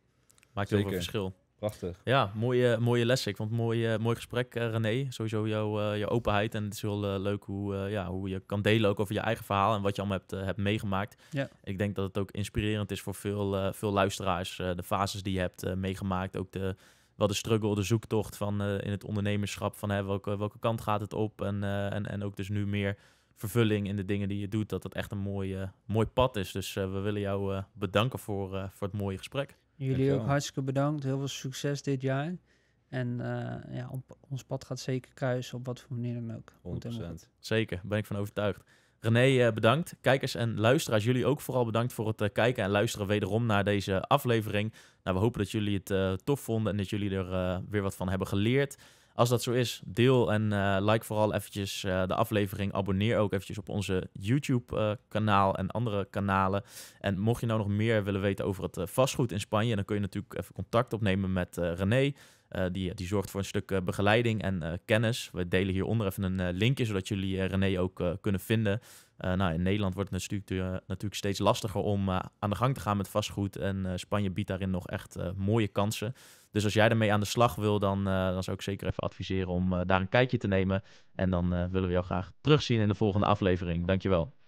Maakt heel veel verschil. Prachtig. Ja, mooie, mooie les. Ik vond het mooi, eh, mooi gesprek, eh, René. Sowieso jouw, jouw openheid. En het is heel leuk hoe, ja, hoe je kan delen ook over je eigen verhaal en wat je allemaal hebt, hebt meegemaakt. Ja. Ik denk dat het ook inspirerend is voor veel, veel luisteraars. de fases die je hebt meegemaakt. Ook de, wel de struggle, de zoektocht van, in het ondernemerschap. Van hè, welke, welke kant gaat het op? En, en, en ook dus nu meer vervulling in de dingen die je doet, dat dat echt een mooi, eh, mooi pad is. Dus eh, we willen jou eh, bedanken voor, voor het mooie gesprek. Jullie ook hartstikke bedankt. Heel veel succes dit jaar. En ja, ons pad gaat zeker kruisen, op wat voor manier dan ook. 100%. Zeker, ben ik van overtuigd. René, bedankt. Kijkers en luisteraars, jullie ook vooral bedankt voor het kijken en luisteren wederom naar deze aflevering. Nou, we hopen dat jullie het tof vonden en dat jullie er weer wat van hebben geleerd. Als dat zo is, deel en eh, like vooral eventjes eh, de aflevering. Abonneer ook eventjes op onze YouTube-kanaal eh, en andere kanalen. En mocht je nou nog meer willen weten over het vastgoed in Spanje, dan kun je natuurlijk even contact opnemen met René. die, die zorgt voor een stuk begeleiding en kennis. We delen hieronder even een linkje, zodat jullie René ook kunnen vinden. nou, in Nederland wordt het natuurlijk, natuurlijk steeds lastiger om aan de gang te gaan met vastgoed. En Spanje biedt daarin nog echt mooie kansen. Dus als jij ermee aan de slag wil, dan, eh, dan zou ik zeker even adviseren om eh, daar een kijkje te nemen. En dan eh, willen we jou graag terugzien in de volgende aflevering. Dankjewel.